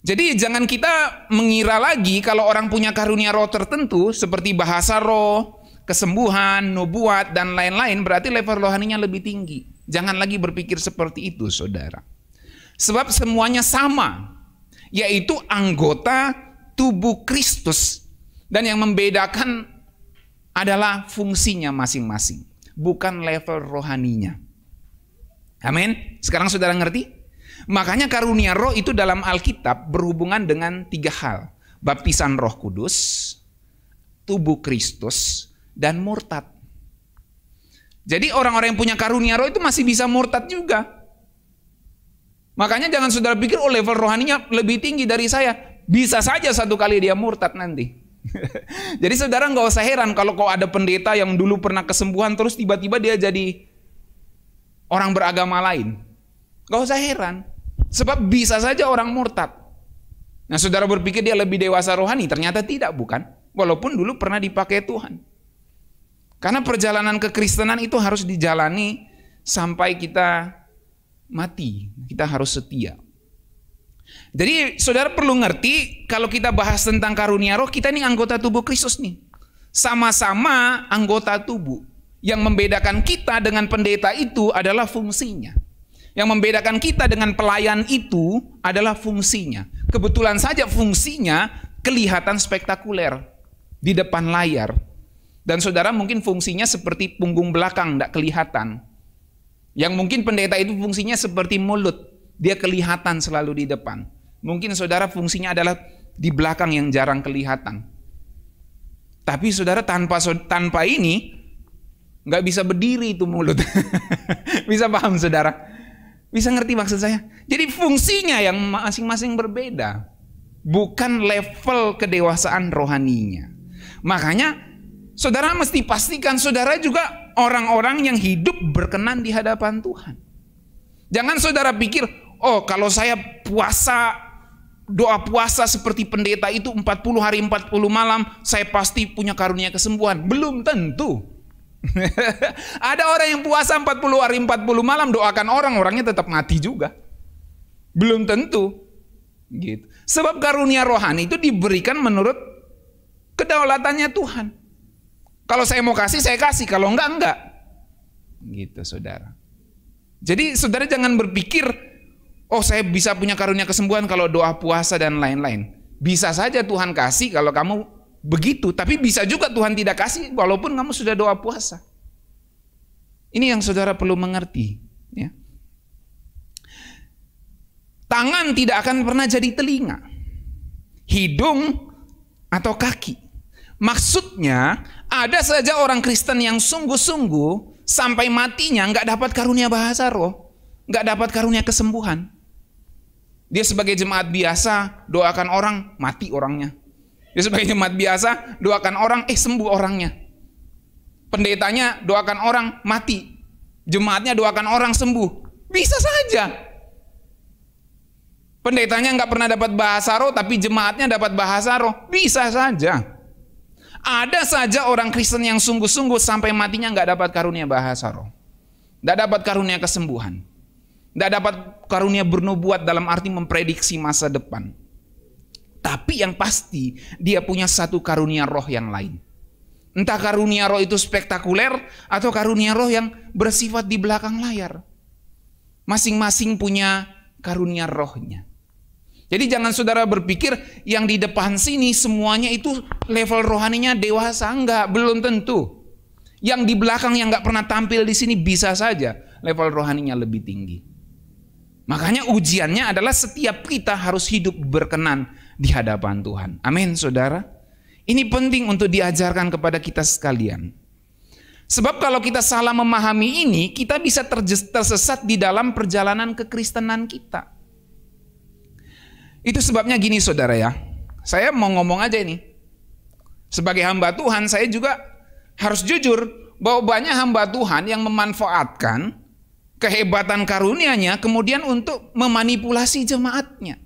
Jadi jangan kita mengira lagi kalau orang punya karunia roh tertentu seperti bahasa roh, kesembuhan, nubuat, dan lain-lain, berarti level rohaninya lebih tinggi. Jangan lagi berpikir seperti itu, saudara. Sebab semuanya sama, yaitu anggota tubuh Kristus. Dan yang membedakan adalah fungsinya masing-masing, bukan level rohaninya. Amin. Sekarang saudara ngerti? Makanya karunia roh itu dalam Alkitab berhubungan dengan tiga hal. Baptisan roh kudus, tubuh Kristus, dan murtad. Jadi orang-orang yang punya karunia roh itu masih bisa murtad juga. Makanya jangan saudara pikir oh level rohaninya lebih tinggi dari saya. Bisa saja satu kali dia murtad nanti. jadi saudara nggak usah heran kalau kok ada pendeta yang dulu pernah kesembuhan terus tiba-tiba dia jadi orang beragama lain. Gak usah heran. Sebab bisa saja orang murtad. Nah saudara berpikir dia lebih dewasa rohani, ternyata tidak bukan. Walaupun dulu pernah dipakai Tuhan. Karena perjalanan kekristenan itu harus dijalani sampai kita mati. Kita harus setia. Jadi saudara perlu ngerti kalau kita bahas tentang karunia roh, kita ini anggota tubuh Kristus nih. Sama-sama anggota tubuh. Yang membedakan kita dengan pendeta itu adalah fungsinya. Yang membedakan kita dengan pelayan itu adalah fungsinya. Kebetulan saja fungsinya kelihatan spektakuler di depan layar dan saudara mungkin fungsinya seperti punggung belakang, tidak kelihatan. Yang mungkin pendeta itu fungsinya seperti mulut, dia kelihatan selalu di depan. Mungkin saudara fungsinya adalah di belakang yang jarang kelihatan. Tapi saudara tanpa tanpa ini nggak bisa berdiri itu mulut. bisa paham saudara? Bisa ngerti maksud saya? Jadi fungsinya yang masing-masing berbeda. Bukan level kedewasaan rohaninya. Makanya Saudara mesti pastikan saudara juga orang-orang yang hidup berkenan di hadapan Tuhan. Jangan saudara pikir, oh kalau saya puasa, doa puasa seperti pendeta itu 40 hari 40 malam, saya pasti punya karunia kesembuhan. Belum tentu. Ada orang yang puasa 40 hari 40 malam, doakan orang, orangnya tetap mati juga. Belum tentu. Gitu. Sebab karunia rohani itu diberikan menurut kedaulatannya Tuhan. Kalau saya mau kasih, saya kasih. Kalau enggak, enggak. Gitu, saudara. Jadi, saudara jangan berpikir, oh saya bisa punya karunia kesembuhan kalau doa puasa dan lain-lain. Bisa saja Tuhan kasih kalau kamu begitu. Tapi bisa juga Tuhan tidak kasih walaupun kamu sudah doa puasa. Ini yang saudara perlu mengerti. Ya. Tangan tidak akan pernah jadi telinga. Hidung atau kaki. Maksudnya ada saja orang Kristen yang sungguh-sungguh sampai matinya nggak dapat karunia bahasa roh, nggak dapat karunia kesembuhan. Dia sebagai jemaat biasa doakan orang mati orangnya. Dia sebagai jemaat biasa doakan orang eh sembuh orangnya. Pendetanya doakan orang mati. Jemaatnya doakan orang sembuh. Bisa saja. Pendetanya nggak pernah dapat bahasa roh, tapi jemaatnya dapat bahasa roh. Bisa saja. Ada saja orang Kristen yang sungguh-sungguh sampai matinya nggak dapat karunia bahasa roh. Nggak dapat karunia kesembuhan. Nggak dapat karunia bernubuat dalam arti memprediksi masa depan. Tapi yang pasti dia punya satu karunia roh yang lain. Entah karunia roh itu spektakuler atau karunia roh yang bersifat di belakang layar. Masing-masing punya karunia rohnya. Jadi jangan saudara berpikir yang di depan sini semuanya itu level rohaninya dewasa. Enggak, belum tentu. Yang di belakang yang nggak pernah tampil di sini bisa saja level rohaninya lebih tinggi. Makanya ujiannya adalah setiap kita harus hidup berkenan di hadapan Tuhan. Amin, saudara. Ini penting untuk diajarkan kepada kita sekalian. Sebab kalau kita salah memahami ini, kita bisa tersesat di dalam perjalanan kekristenan kita. Itu sebabnya gini saudara ya. Saya mau ngomong aja ini. Sebagai hamba Tuhan saya juga harus jujur bahwa banyak hamba Tuhan yang memanfaatkan kehebatan karunianya kemudian untuk memanipulasi jemaatnya.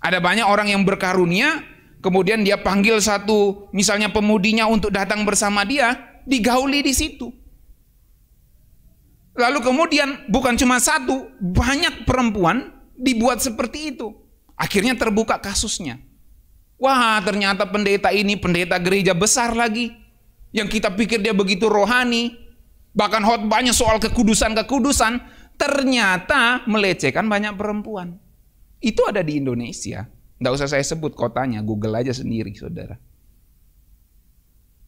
Ada banyak orang yang berkarunia, kemudian dia panggil satu misalnya pemudinya untuk datang bersama dia, digauli di situ. Lalu kemudian bukan cuma satu, banyak perempuan dibuat seperti itu. Akhirnya terbuka kasusnya. Wah, ternyata pendeta ini pendeta gereja besar lagi. Yang kita pikir dia begitu rohani, bahkan khotbahnya soal kekudusan-kekudusan, ternyata melecehkan banyak perempuan. Itu ada di Indonesia. Tidak usah saya sebut kotanya, Google aja sendiri, saudara.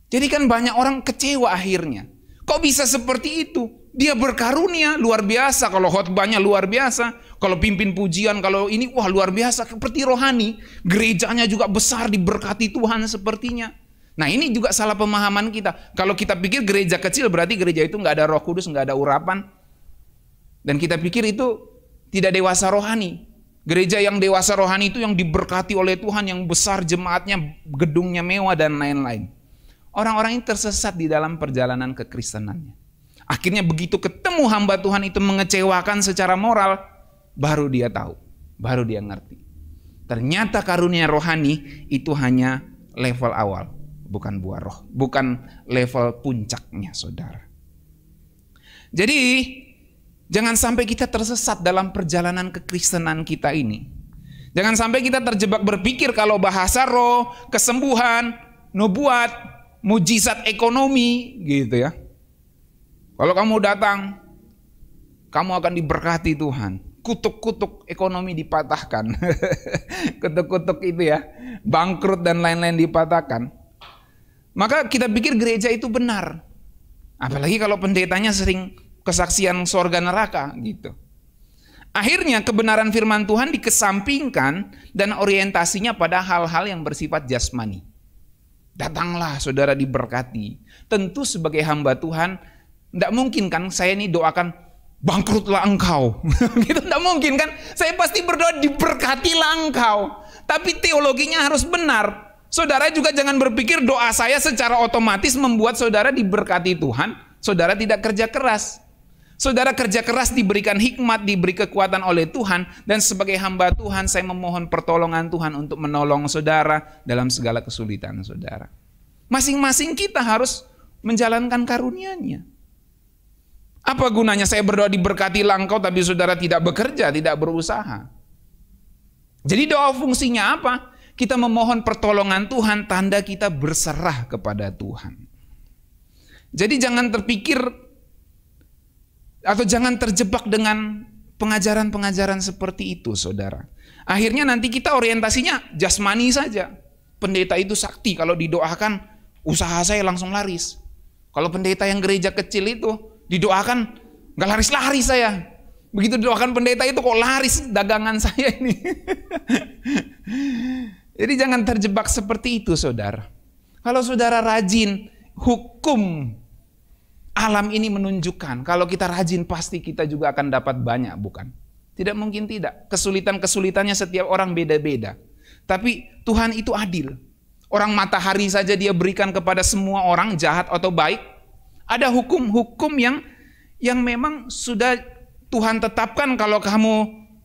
Jadi kan banyak orang kecewa akhirnya. Kok bisa seperti itu? Dia berkarunia luar biasa kalau khotbahnya luar biasa, kalau pimpin pujian, kalau ini wah luar biasa seperti rohani, gerejanya juga besar diberkati Tuhan sepertinya. Nah ini juga salah pemahaman kita. Kalau kita pikir gereja kecil berarti gereja itu nggak ada roh kudus, nggak ada urapan. Dan kita pikir itu tidak dewasa rohani. Gereja yang dewasa rohani itu yang diberkati oleh Tuhan, yang besar jemaatnya, gedungnya mewah dan lain-lain. Orang-orang ini tersesat di dalam perjalanan kekristenannya. Akhirnya begitu ketemu hamba Tuhan itu mengecewakan secara moral, baru dia tahu, baru dia ngerti. Ternyata karunia rohani itu hanya level awal, bukan buah roh, bukan level puncaknya saudara. Jadi jangan sampai kita tersesat dalam perjalanan kekristenan kita ini. Jangan sampai kita terjebak berpikir kalau bahasa roh, kesembuhan, nubuat, mujizat ekonomi gitu ya. Kalau kamu datang, kamu akan diberkati Tuhan. Kutuk-kutuk ekonomi dipatahkan. Kutuk-kutuk itu ya, bangkrut dan lain-lain dipatahkan. Maka kita pikir gereja itu benar. Apalagi kalau pendetanya sering kesaksian sorga neraka gitu. Akhirnya kebenaran firman Tuhan dikesampingkan dan orientasinya pada hal-hal yang bersifat jasmani. Datanglah saudara diberkati. Tentu sebagai hamba Tuhan tidak mungkin kan saya ini doakan bangkrutlah engkau. gitu tidak mungkin kan? Saya pasti berdoa diberkatilah engkau. Tapi teologinya harus benar. Saudara juga jangan berpikir doa saya secara otomatis membuat saudara diberkati Tuhan. Saudara tidak kerja keras. Saudara kerja keras diberikan hikmat, diberi kekuatan oleh Tuhan. Dan sebagai hamba Tuhan saya memohon pertolongan Tuhan untuk menolong saudara dalam segala kesulitan saudara. Masing-masing kita harus menjalankan karunianya. Apa gunanya saya berdoa diberkati langkau tapi saudara tidak bekerja, tidak berusaha? Jadi doa fungsinya apa? Kita memohon pertolongan Tuhan, tanda kita berserah kepada Tuhan. Jadi jangan terpikir atau jangan terjebak dengan pengajaran-pengajaran seperti itu, saudara. Akhirnya nanti kita orientasinya jasmani saja. Pendeta itu sakti, kalau didoakan usaha saya langsung laris. Kalau pendeta yang gereja kecil itu, Didoakan, nggak laris-lari saya. Begitu didoakan pendeta itu kok laris dagangan saya ini. Jadi jangan terjebak seperti itu saudara. Kalau saudara rajin, hukum alam ini menunjukkan kalau kita rajin pasti kita juga akan dapat banyak, bukan? Tidak mungkin tidak. Kesulitan-kesulitannya setiap orang beda-beda. Tapi Tuhan itu adil. Orang matahari saja dia berikan kepada semua orang jahat atau baik. Ada hukum-hukum yang yang memang sudah Tuhan tetapkan kalau kamu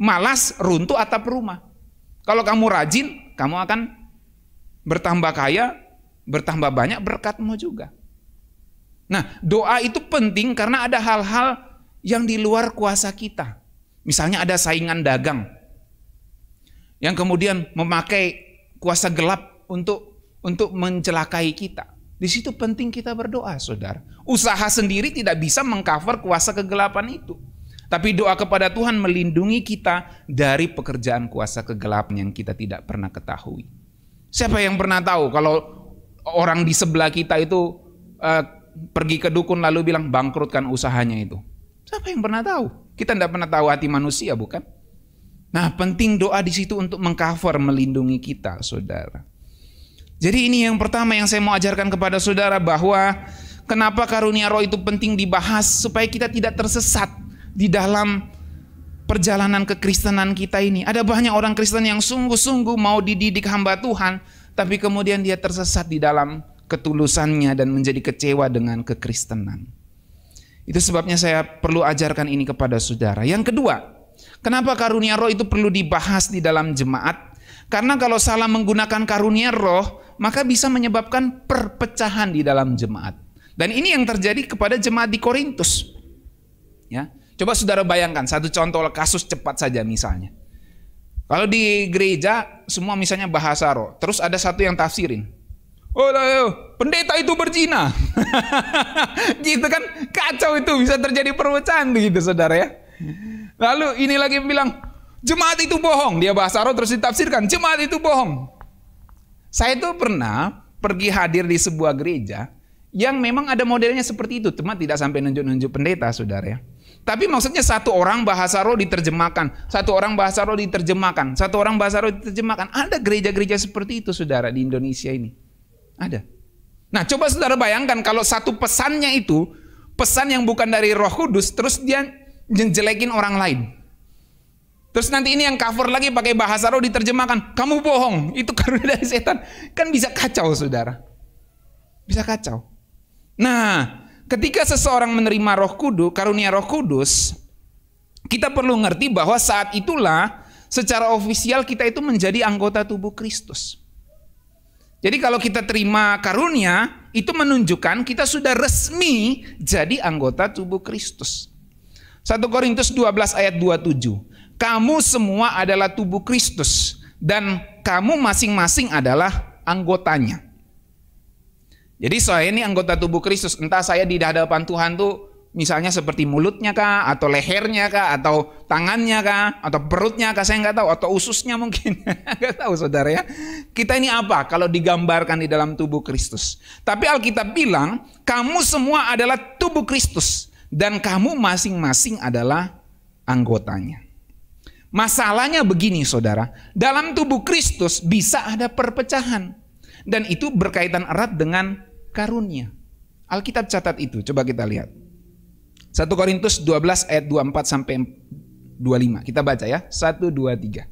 malas runtuh atap rumah. Kalau kamu rajin, kamu akan bertambah kaya, bertambah banyak berkatmu juga. Nah, doa itu penting karena ada hal-hal yang di luar kuasa kita. Misalnya ada saingan dagang yang kemudian memakai kuasa gelap untuk untuk mencelakai kita. Di situ penting kita berdoa, saudara. Usaha sendiri tidak bisa mengcover kuasa kegelapan itu. Tapi doa kepada Tuhan melindungi kita dari pekerjaan kuasa kegelapan yang kita tidak pernah ketahui. Siapa yang pernah tahu kalau orang di sebelah kita itu uh, pergi ke dukun lalu bilang bangkrutkan usahanya itu? Siapa yang pernah tahu? Kita tidak pernah tahu hati manusia, bukan? Nah, penting doa di situ untuk mengcover, melindungi kita, saudara. Jadi ini yang pertama yang saya mau ajarkan kepada saudara bahwa kenapa karunia roh itu penting dibahas supaya kita tidak tersesat di dalam perjalanan kekristenan kita ini. Ada banyak orang Kristen yang sungguh-sungguh mau dididik hamba Tuhan, tapi kemudian dia tersesat di dalam ketulusannya dan menjadi kecewa dengan kekristenan. Itu sebabnya saya perlu ajarkan ini kepada saudara. Yang kedua, kenapa karunia roh itu perlu dibahas di dalam jemaat? Karena kalau salah menggunakan karunia roh, maka bisa menyebabkan perpecahan di dalam jemaat. Dan ini yang terjadi kepada jemaat di Korintus. Ya. Coba saudara bayangkan, satu contoh kasus cepat saja misalnya. Kalau di gereja semua misalnya bahasa roh, terus ada satu yang tafsirin. Oh, oh pendeta itu berzina. gitu kan kacau itu bisa terjadi perpecahan begitu saudara ya. Lalu ini lagi bilang jemaat itu bohong, dia bahasa roh terus ditafsirkan jemaat itu bohong. Saya itu pernah pergi hadir di sebuah gereja yang memang ada modelnya seperti itu. cuma tidak sampai nunjuk-nunjuk pendeta, saudara ya. Tapi maksudnya satu orang bahasa roh diterjemahkan, satu orang bahasa roh diterjemahkan, satu orang bahasa roh diterjemahkan. Ada gereja-gereja seperti itu, saudara, di Indonesia ini. Ada. Nah, coba saudara bayangkan kalau satu pesannya itu, pesan yang bukan dari roh kudus, terus dia jelekin orang lain. Terus nanti ini yang cover lagi pakai bahasa roh diterjemahkan. Kamu bohong, itu karunia dari setan. Kan bisa kacau saudara. Bisa kacau. Nah, ketika seseorang menerima roh kudus, karunia roh kudus, kita perlu ngerti bahwa saat itulah secara ofisial kita itu menjadi anggota tubuh Kristus. Jadi kalau kita terima karunia, itu menunjukkan kita sudah resmi jadi anggota tubuh Kristus. 1 Korintus 12 ayat 27. Kamu semua adalah tubuh Kristus dan kamu masing-masing adalah anggotanya. Jadi saya ini anggota tubuh Kristus, entah saya di hadapan Tuhan tuh misalnya seperti mulutnya kah, atau lehernya kah, atau tangannya kah, atau perutnya kah, saya nggak tahu, atau ususnya mungkin, nggak tahu saudara ya. Kita ini apa kalau digambarkan di dalam tubuh Kristus. Tapi Alkitab bilang, kamu semua adalah tubuh Kristus, dan kamu masing-masing adalah anggotanya. Masalahnya begini saudara, dalam tubuh Kristus bisa ada perpecahan. Dan itu berkaitan erat dengan karunia. Alkitab catat itu, coba kita lihat. 1 Korintus 12 ayat 24 sampai 25. Kita baca ya. 1 2 3.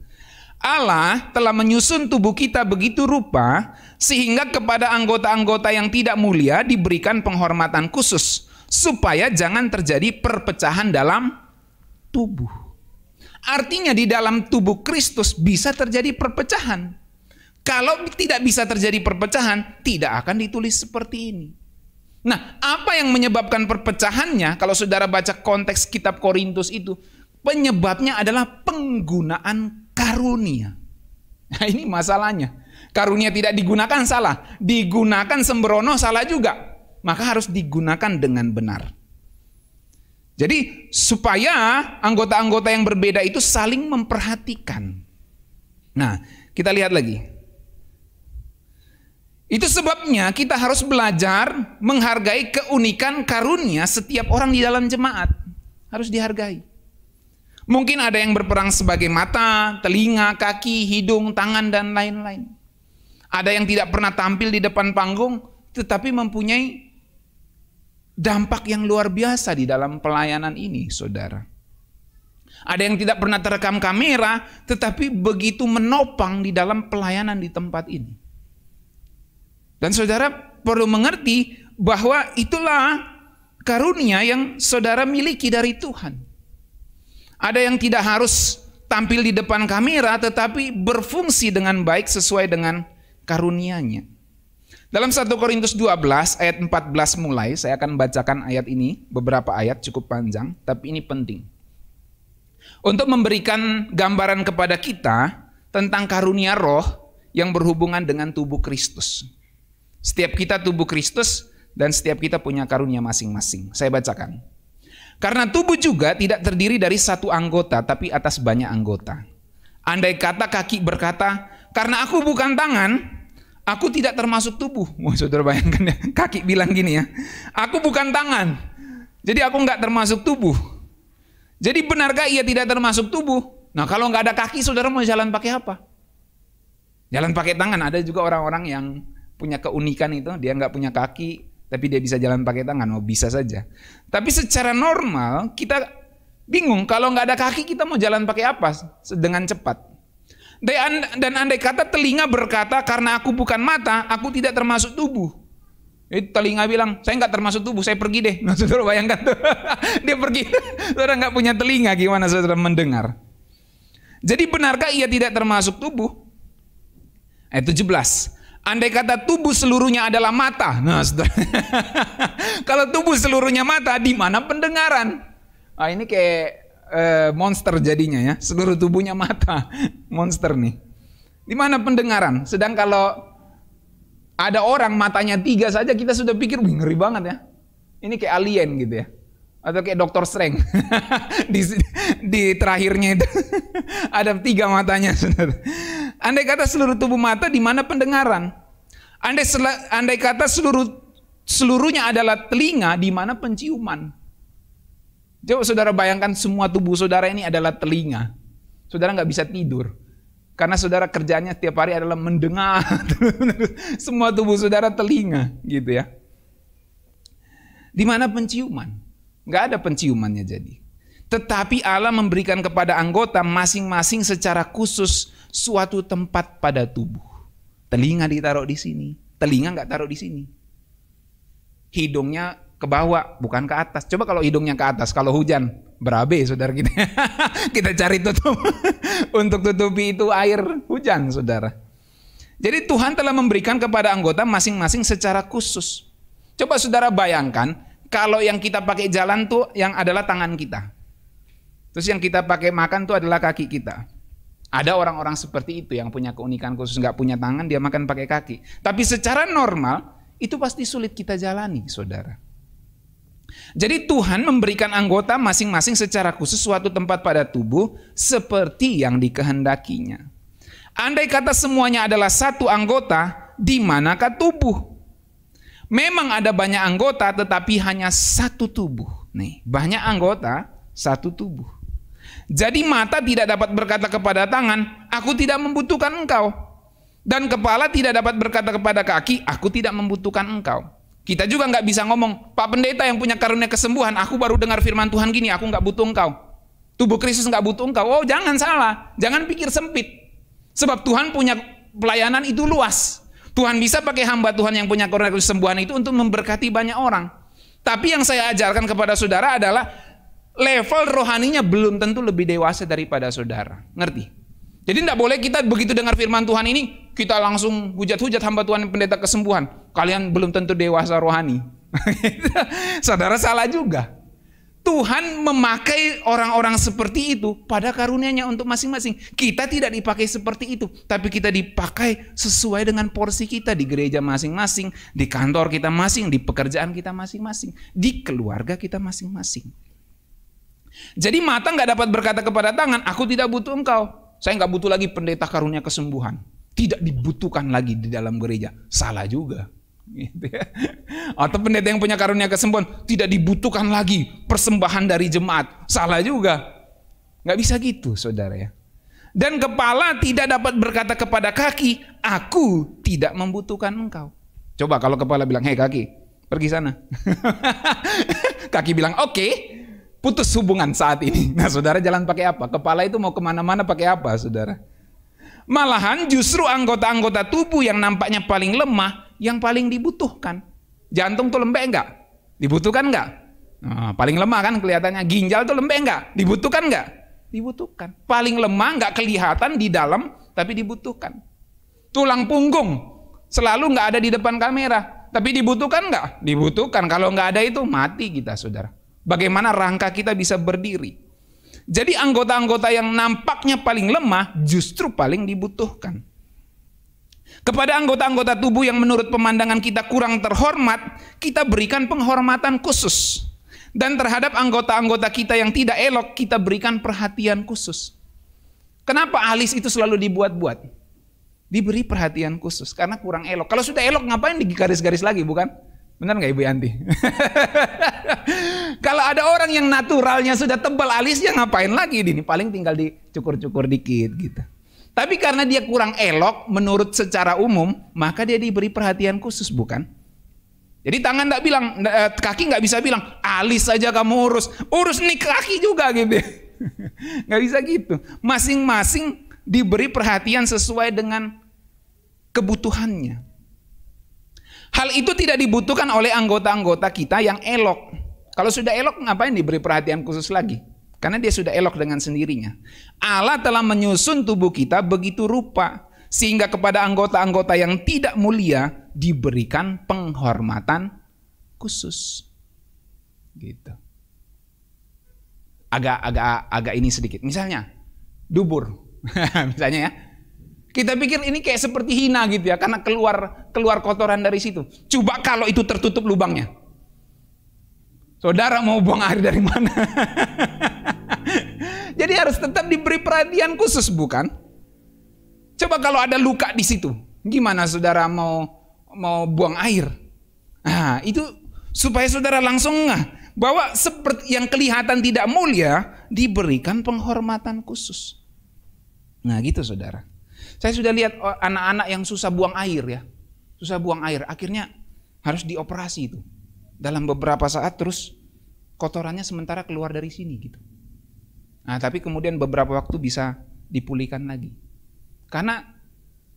Allah telah menyusun tubuh kita begitu rupa sehingga kepada anggota-anggota yang tidak mulia diberikan penghormatan khusus supaya jangan terjadi perpecahan dalam tubuh. Artinya di dalam tubuh Kristus bisa terjadi perpecahan. Kalau tidak bisa terjadi perpecahan, tidak akan ditulis seperti ini. Nah, apa yang menyebabkan perpecahannya? Kalau saudara baca konteks kitab Korintus itu, penyebabnya adalah penggunaan karunia. Nah, ini masalahnya. Karunia tidak digunakan salah, digunakan sembrono salah juga. Maka harus digunakan dengan benar. Jadi supaya anggota-anggota yang berbeda itu saling memperhatikan. Nah, kita lihat lagi. Itu sebabnya kita harus belajar menghargai keunikan karunia setiap orang di dalam jemaat. Harus dihargai. Mungkin ada yang berperang sebagai mata, telinga, kaki, hidung, tangan, dan lain-lain. Ada yang tidak pernah tampil di depan panggung, tetapi mempunyai dampak yang luar biasa di dalam pelayanan ini, saudara. Ada yang tidak pernah terekam kamera, tetapi begitu menopang di dalam pelayanan di tempat ini. Dan saudara perlu mengerti bahwa itulah karunia yang saudara miliki dari Tuhan. Ada yang tidak harus tampil di depan kamera, tetapi berfungsi dengan baik sesuai dengan karunianya. Dalam 1 Korintus 12 ayat 14 mulai, saya akan bacakan ayat ini, beberapa ayat cukup panjang, tapi ini penting. Untuk memberikan gambaran kepada kita tentang karunia roh yang berhubungan dengan tubuh Kristus. Setiap kita tubuh Kristus dan setiap kita punya karunia masing-masing. Saya bacakan. Karena tubuh juga tidak terdiri dari satu anggota, tapi atas banyak anggota. Andai kata kaki berkata, karena aku bukan tangan, Aku tidak termasuk tubuh. Wah, saudara bayangkan ya. Kaki bilang gini ya. Aku bukan tangan. Jadi aku nggak termasuk tubuh. Jadi benarkah ia tidak termasuk tubuh? Nah kalau nggak ada kaki, saudara mau jalan pakai apa? Jalan pakai tangan. Ada juga orang-orang yang punya keunikan itu. Dia nggak punya kaki, tapi dia bisa jalan pakai tangan. oh, bisa saja. Tapi secara normal kita bingung. Kalau nggak ada kaki, kita mau jalan pakai apa? Dengan cepat. Dan andai kata telinga berkata karena aku bukan mata, aku tidak termasuk tubuh. Itu telinga bilang, saya nggak termasuk tubuh, saya pergi deh. Nah, saudara bayangkan tuh, dia pergi. saudara nggak punya telinga, gimana saudara mendengar? Jadi benarkah ia tidak termasuk tubuh? Ayat 17. Andai kata tubuh seluruhnya adalah mata. Nah, saudara. kalau tubuh seluruhnya mata, di mana pendengaran? Nah, ini kayak Eh, monster jadinya ya. Seluruh tubuhnya mata. monster nih. Di mana pendengaran? Sedang kalau ada orang matanya tiga saja kita sudah pikir Wih, ngeri banget ya. Ini kayak alien gitu ya. Atau kayak Dokter Strange di, di terakhirnya itu ada tiga matanya. sebenarnya Andai kata seluruh tubuh mata di mana pendengaran? Andai, andai kata seluruh seluruhnya adalah telinga di mana penciuman? Coba saudara bayangkan semua tubuh saudara ini adalah telinga. Saudara nggak bisa tidur. Karena saudara kerjanya setiap hari adalah mendengar. semua tubuh saudara telinga gitu ya. Di mana penciuman? Nggak ada penciumannya jadi. Tetapi Allah memberikan kepada anggota masing-masing secara khusus suatu tempat pada tubuh. Telinga ditaruh di sini, telinga nggak taruh di sini. Hidungnya ke bawah bukan ke atas. Coba kalau hidungnya ke atas kalau hujan berabe saudara kita. kita cari tutup untuk tutupi itu air hujan saudara. Jadi Tuhan telah memberikan kepada anggota masing-masing secara khusus. Coba saudara bayangkan kalau yang kita pakai jalan tuh yang adalah tangan kita. Terus yang kita pakai makan tuh adalah kaki kita. Ada orang-orang seperti itu yang punya keunikan khusus, nggak punya tangan, dia makan pakai kaki. Tapi secara normal, itu pasti sulit kita jalani, saudara. Jadi Tuhan memberikan anggota masing-masing secara khusus suatu tempat pada tubuh seperti yang dikehendakinya. Andai kata semuanya adalah satu anggota, di manakah tubuh? Memang ada banyak anggota tetapi hanya satu tubuh. Nih, banyak anggota, satu tubuh. Jadi mata tidak dapat berkata kepada tangan, aku tidak membutuhkan engkau. Dan kepala tidak dapat berkata kepada kaki, aku tidak membutuhkan engkau. Kita juga nggak bisa ngomong, Pak Pendeta yang punya karunia kesembuhan, aku baru dengar firman Tuhan gini, aku nggak butuh engkau. Tubuh Kristus nggak butuh engkau. Oh jangan salah, jangan pikir sempit. Sebab Tuhan punya pelayanan itu luas. Tuhan bisa pakai hamba Tuhan yang punya karunia kesembuhan itu untuk memberkati banyak orang. Tapi yang saya ajarkan kepada saudara adalah level rohaninya belum tentu lebih dewasa daripada saudara. Ngerti? Jadi tidak boleh kita begitu dengar firman Tuhan ini, kita langsung hujat-hujat hamba Tuhan yang pendeta kesembuhan. Kalian belum tentu dewasa rohani. Saudara salah juga. Tuhan memakai orang-orang seperti itu pada karunianya untuk masing-masing. Kita tidak dipakai seperti itu, tapi kita dipakai sesuai dengan porsi kita di gereja masing-masing, di kantor kita masing, di pekerjaan kita masing-masing, di keluarga kita masing-masing. Jadi mata nggak dapat berkata kepada tangan, aku tidak butuh engkau. Saya nggak butuh lagi pendeta karunia kesembuhan. Tidak dibutuhkan lagi di dalam gereja. Salah juga. Gitu ya. Atau pendeta yang punya karunia kesembuhan tidak dibutuhkan lagi persembahan dari jemaat. Salah juga. Nggak bisa gitu, saudara ya. Dan kepala tidak dapat berkata kepada kaki, aku tidak membutuhkan engkau. Coba kalau kepala bilang, hei kaki, pergi sana. kaki bilang, oke. Okay putus hubungan saat ini. Nah saudara jalan pakai apa? Kepala itu mau kemana-mana pakai apa saudara? Malahan justru anggota-anggota tubuh yang nampaknya paling lemah, yang paling dibutuhkan. Jantung tuh lembek enggak? Dibutuhkan enggak? Nah, paling lemah kan kelihatannya. Ginjal tuh lembek enggak? Dibutuhkan enggak? Dibutuhkan. Paling lemah enggak kelihatan di dalam, tapi dibutuhkan. Tulang punggung selalu enggak ada di depan kamera, tapi dibutuhkan enggak? Dibutuhkan. Kalau enggak ada itu mati kita saudara. Bagaimana rangka kita bisa berdiri. Jadi anggota-anggota yang nampaknya paling lemah justru paling dibutuhkan. Kepada anggota-anggota tubuh yang menurut pemandangan kita kurang terhormat, kita berikan penghormatan khusus. Dan terhadap anggota-anggota kita yang tidak elok, kita berikan perhatian khusus. Kenapa alis itu selalu dibuat-buat? Diberi perhatian khusus, karena kurang elok. Kalau sudah elok, ngapain digaris-garis lagi, bukan? Benar nggak Ibu Yanti? Kalau ada orang yang naturalnya sudah tebal alisnya ngapain lagi ini? Paling tinggal dicukur-cukur dikit gitu. Tapi karena dia kurang elok menurut secara umum, maka dia diberi perhatian khusus bukan? Jadi tangan nggak bilang, eh, kaki nggak bisa bilang, alis saja kamu urus, urus nih kaki juga gitu. Nggak bisa gitu. Masing-masing diberi perhatian sesuai dengan kebutuhannya. Hal itu tidak dibutuhkan oleh anggota-anggota kita yang elok. Kalau sudah elok ngapain diberi perhatian khusus lagi? Karena dia sudah elok dengan sendirinya. Allah telah menyusun tubuh kita begitu rupa sehingga kepada anggota-anggota yang tidak mulia diberikan penghormatan khusus. Gitu. Agak agak agak ini sedikit. Misalnya dubur. Misalnya ya. Kita pikir ini kayak seperti hina gitu ya karena keluar keluar kotoran dari situ. Coba kalau itu tertutup lubangnya. Saudara mau buang air dari mana? Jadi harus tetap diberi perhatian khusus, bukan? Coba kalau ada luka di situ, gimana saudara mau mau buang air? Nah, itu supaya saudara langsung nggak bahwa seperti yang kelihatan tidak mulia diberikan penghormatan khusus. Nah, gitu saudara. Saya sudah lihat oh, anak-anak yang susah buang air ya, susah buang air, akhirnya harus dioperasi itu dalam beberapa saat terus kotorannya sementara keluar dari sini gitu. Nah, tapi kemudian beberapa waktu bisa dipulihkan lagi. Karena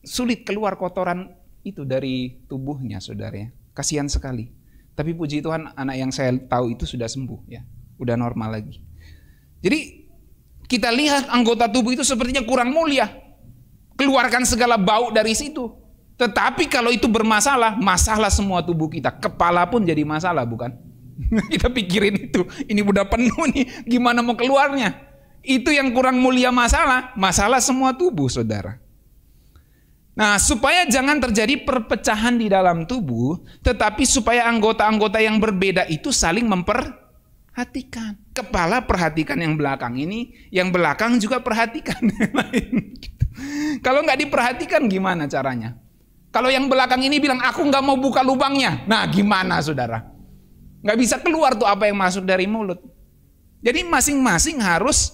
sulit keluar kotoran itu dari tubuhnya, Saudara ya. Kasihan sekali. Tapi puji Tuhan anak yang saya tahu itu sudah sembuh ya. Udah normal lagi. Jadi kita lihat anggota tubuh itu sepertinya kurang mulia. Keluarkan segala bau dari situ. Tetapi kalau itu bermasalah, masalah semua tubuh kita. Kepala pun jadi masalah, bukan? kita pikirin itu. Ini udah penuh nih, gimana mau keluarnya? Itu yang kurang mulia masalah. Masalah semua tubuh, saudara. Nah, supaya jangan terjadi perpecahan di dalam tubuh, tetapi supaya anggota-anggota yang berbeda itu saling memperhatikan. Kepala perhatikan yang belakang ini, yang belakang juga perhatikan. Kalau nggak diperhatikan gimana caranya? Kalau yang belakang ini bilang aku nggak mau buka lubangnya, nah gimana saudara? Nggak bisa keluar tuh apa yang masuk dari mulut. Jadi masing-masing harus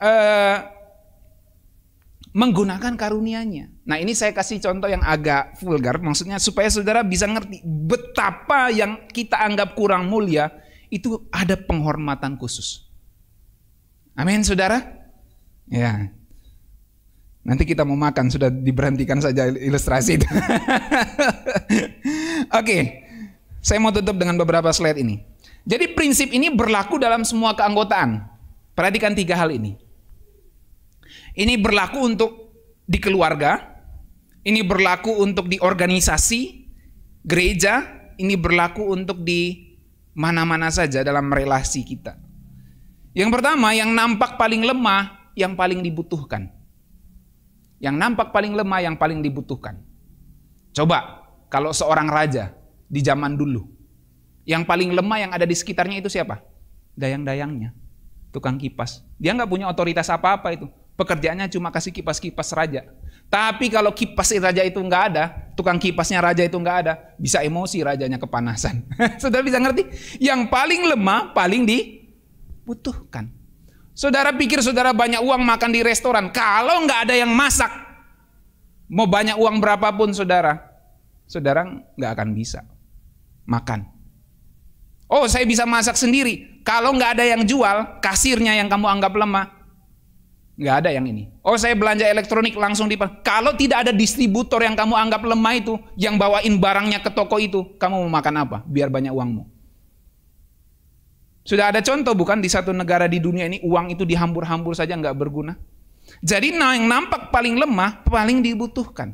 uh, menggunakan karunianya. Nah ini saya kasih contoh yang agak vulgar, maksudnya supaya saudara bisa ngerti betapa yang kita anggap kurang mulia itu ada penghormatan khusus. Amin saudara? Ya. Nanti kita mau makan sudah diberhentikan saja ilustrasi itu. Oke. Okay. Saya mau tutup dengan beberapa slide ini. Jadi prinsip ini berlaku dalam semua keanggotaan. Perhatikan tiga hal ini. Ini berlaku untuk di keluarga, ini berlaku untuk di organisasi, gereja, ini berlaku untuk di mana-mana saja dalam relasi kita. Yang pertama, yang nampak paling lemah, yang paling dibutuhkan yang nampak paling lemah, yang paling dibutuhkan. Coba kalau seorang raja di zaman dulu, yang paling lemah yang ada di sekitarnya itu siapa? Dayang-dayangnya, tukang kipas. Dia nggak punya otoritas apa-apa itu. Pekerjaannya cuma kasih kipas-kipas raja. Tapi kalau kipas raja itu nggak ada, tukang kipasnya raja itu nggak ada, bisa emosi rajanya kepanasan. Sudah bisa ngerti? Yang paling lemah, paling dibutuhkan. Saudara pikir saudara banyak uang makan di restoran. Kalau nggak ada yang masak, mau banyak uang berapapun saudara, saudara nggak akan bisa makan. Oh, saya bisa masak sendiri. Kalau nggak ada yang jual, kasirnya yang kamu anggap lemah, nggak ada yang ini. Oh, saya belanja elektronik langsung di. Kalau tidak ada distributor yang kamu anggap lemah itu, yang bawain barangnya ke toko itu, kamu mau makan apa? Biar banyak uangmu. Sudah ada contoh bukan di satu negara di dunia ini uang itu dihambur-hambur saja nggak berguna. Jadi nah, yang nampak paling lemah paling dibutuhkan.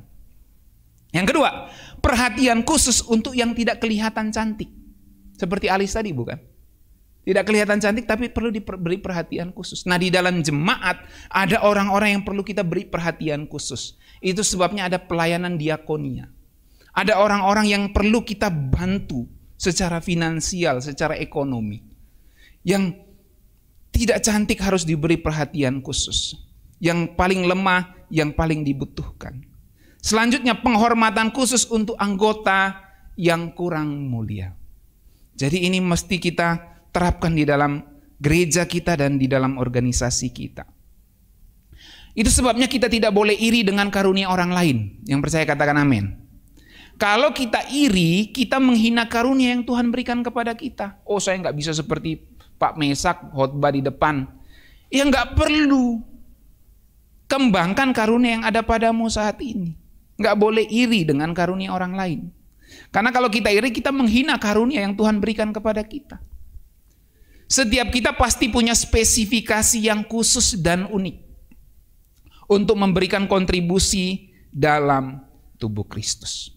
Yang kedua, perhatian khusus untuk yang tidak kelihatan cantik. Seperti Alis tadi bukan? Tidak kelihatan cantik tapi perlu diberi perhatian khusus. Nah di dalam jemaat ada orang-orang yang perlu kita beri perhatian khusus. Itu sebabnya ada pelayanan diakonia. Ada orang-orang yang perlu kita bantu secara finansial, secara ekonomi yang tidak cantik harus diberi perhatian khusus, yang paling lemah, yang paling dibutuhkan. Selanjutnya penghormatan khusus untuk anggota yang kurang mulia. Jadi ini mesti kita terapkan di dalam gereja kita dan di dalam organisasi kita. Itu sebabnya kita tidak boleh iri dengan karunia orang lain. Yang percaya katakan amin. Kalau kita iri, kita menghina karunia yang Tuhan berikan kepada kita. Oh saya nggak bisa seperti Pak Mesak khotbah di depan. Ya nggak perlu. Kembangkan karunia yang ada padamu saat ini. Nggak boleh iri dengan karunia orang lain. Karena kalau kita iri, kita menghina karunia yang Tuhan berikan kepada kita. Setiap kita pasti punya spesifikasi yang khusus dan unik untuk memberikan kontribusi dalam tubuh Kristus.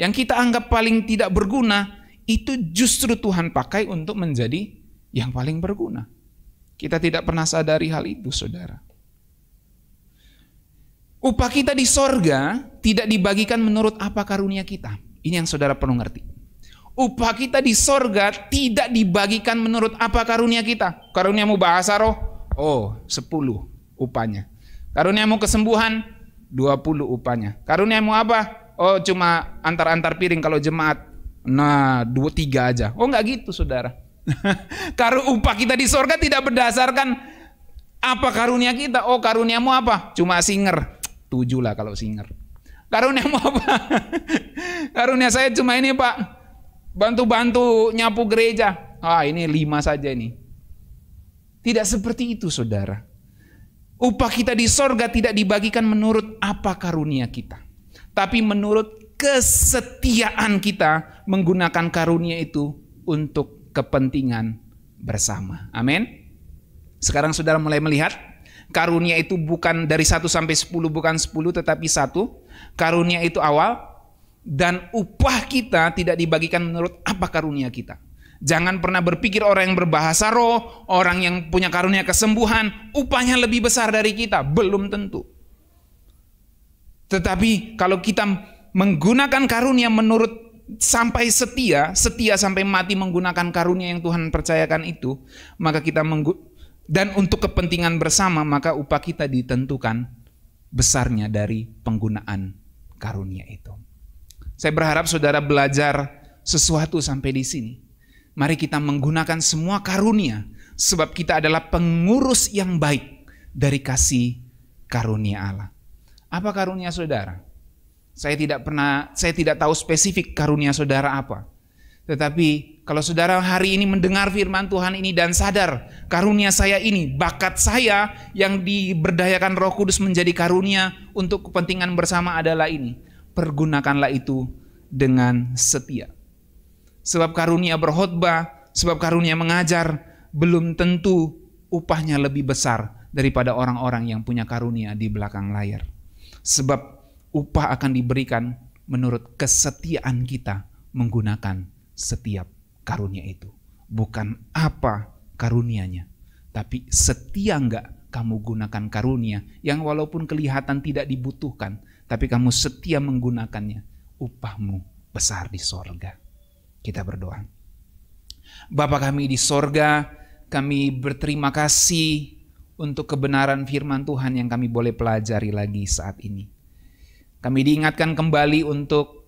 Yang kita anggap paling tidak berguna itu justru Tuhan pakai untuk menjadi yang paling berguna. Kita tidak pernah sadari hal itu, saudara. Upah kita di sorga tidak dibagikan menurut apa karunia kita. Ini yang saudara perlu ngerti. Upah kita di sorga tidak dibagikan menurut apa karunia kita. Karuniamu bahasa roh, oh sepuluh upahnya. Karuniamu kesembuhan, dua puluh upahnya. Karuniamu apa? Oh cuma antar-antar piring kalau jemaat. Nah, dua tiga aja. Oh enggak gitu saudara. Karena upah kita di sorga tidak berdasarkan apa karunia kita. Oh karuniamu apa? Cuma singer. Tujuh lah kalau singer. Karuniamu apa? karunia saya cuma ini pak. Bantu-bantu nyapu gereja. Ah ini lima saja ini. Tidak seperti itu saudara. Upah kita di sorga tidak dibagikan menurut apa karunia kita. Tapi menurut kesetiaan kita menggunakan karunia itu untuk kepentingan
bersama.
Amin. Sekarang saudara mulai melihat karunia itu bukan dari 1 sampai 10 bukan 10 tetapi satu. Karunia itu awal dan upah kita tidak dibagikan menurut apa karunia kita. Jangan pernah berpikir orang yang berbahasa roh, orang yang punya karunia kesembuhan, upahnya lebih besar dari kita. Belum tentu. Tetapi kalau kita menggunakan karunia menurut sampai setia, setia sampai mati menggunakan karunia yang Tuhan percayakan itu, maka kita dan untuk kepentingan bersama maka upah kita ditentukan besarnya dari penggunaan karunia itu. Saya berharap saudara belajar sesuatu sampai di sini. Mari kita menggunakan semua karunia sebab kita adalah pengurus yang baik dari kasih karunia Allah. Apa karunia saudara? Saya tidak pernah, saya tidak tahu spesifik karunia saudara apa. Tetapi kalau saudara hari ini mendengar firman Tuhan ini dan sadar karunia saya ini, bakat saya yang diberdayakan Roh Kudus menjadi karunia untuk kepentingan bersama adalah ini. Pergunakanlah itu dengan setia. Sebab karunia berkhotbah, sebab karunia mengajar belum tentu upahnya lebih besar daripada orang-orang yang punya karunia di belakang layar. Sebab upah akan diberikan menurut kesetiaan kita menggunakan setiap karunia itu. Bukan apa karunianya, tapi setia enggak kamu gunakan karunia yang walaupun kelihatan tidak dibutuhkan, tapi kamu setia menggunakannya, upahmu besar di sorga. Kita berdoa. Bapa kami di sorga, kami berterima kasih untuk kebenaran firman Tuhan yang kami boleh pelajari lagi saat ini. Kami diingatkan kembali untuk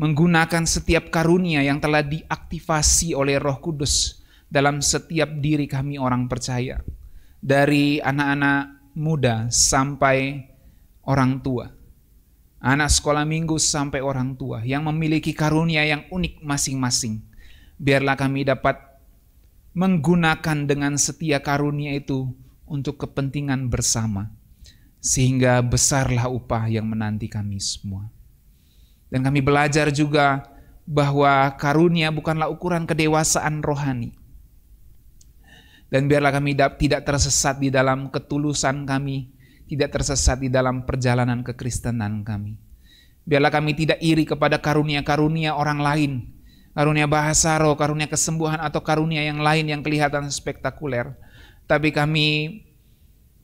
menggunakan setiap karunia yang telah diaktifasi oleh Roh Kudus dalam setiap diri kami orang percaya, dari anak-anak muda sampai orang tua, anak sekolah minggu sampai orang tua yang memiliki karunia yang unik masing-masing. Biarlah kami dapat menggunakan dengan setia karunia itu untuk kepentingan bersama sehingga besarlah upah yang menanti kami semua. Dan kami belajar juga bahwa karunia bukanlah ukuran kedewasaan rohani. Dan biarlah kami tidak tersesat di dalam ketulusan kami, tidak tersesat di dalam perjalanan kekristenan kami. Biarlah kami tidak iri kepada karunia-karunia orang lain, karunia bahasa roh, karunia kesembuhan atau karunia yang lain yang kelihatan spektakuler. Tapi kami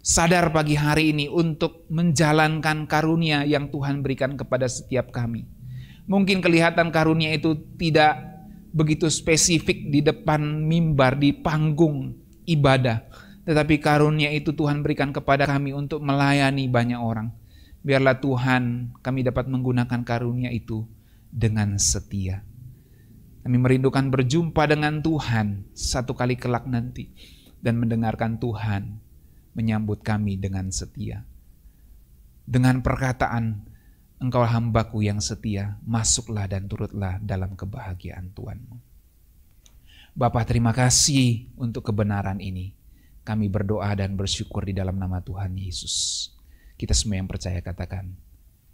sadar pagi hari ini untuk menjalankan karunia yang Tuhan berikan kepada setiap kami. Mungkin kelihatan karunia itu tidak begitu spesifik di depan mimbar, di panggung ibadah. Tetapi karunia itu Tuhan berikan kepada kami untuk melayani banyak orang. Biarlah Tuhan kami dapat menggunakan karunia itu dengan setia. Kami merindukan berjumpa dengan Tuhan satu kali kelak nanti dan mendengarkan Tuhan menyambut kami dengan setia. Dengan perkataan, engkau hambaku yang setia, masuklah dan turutlah dalam kebahagiaan Tuhanmu. Bapa terima kasih untuk kebenaran ini. Kami berdoa dan bersyukur di dalam nama Tuhan Yesus. Kita semua yang percaya katakan,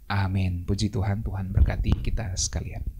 amin. Puji Tuhan, Tuhan berkati kita sekalian.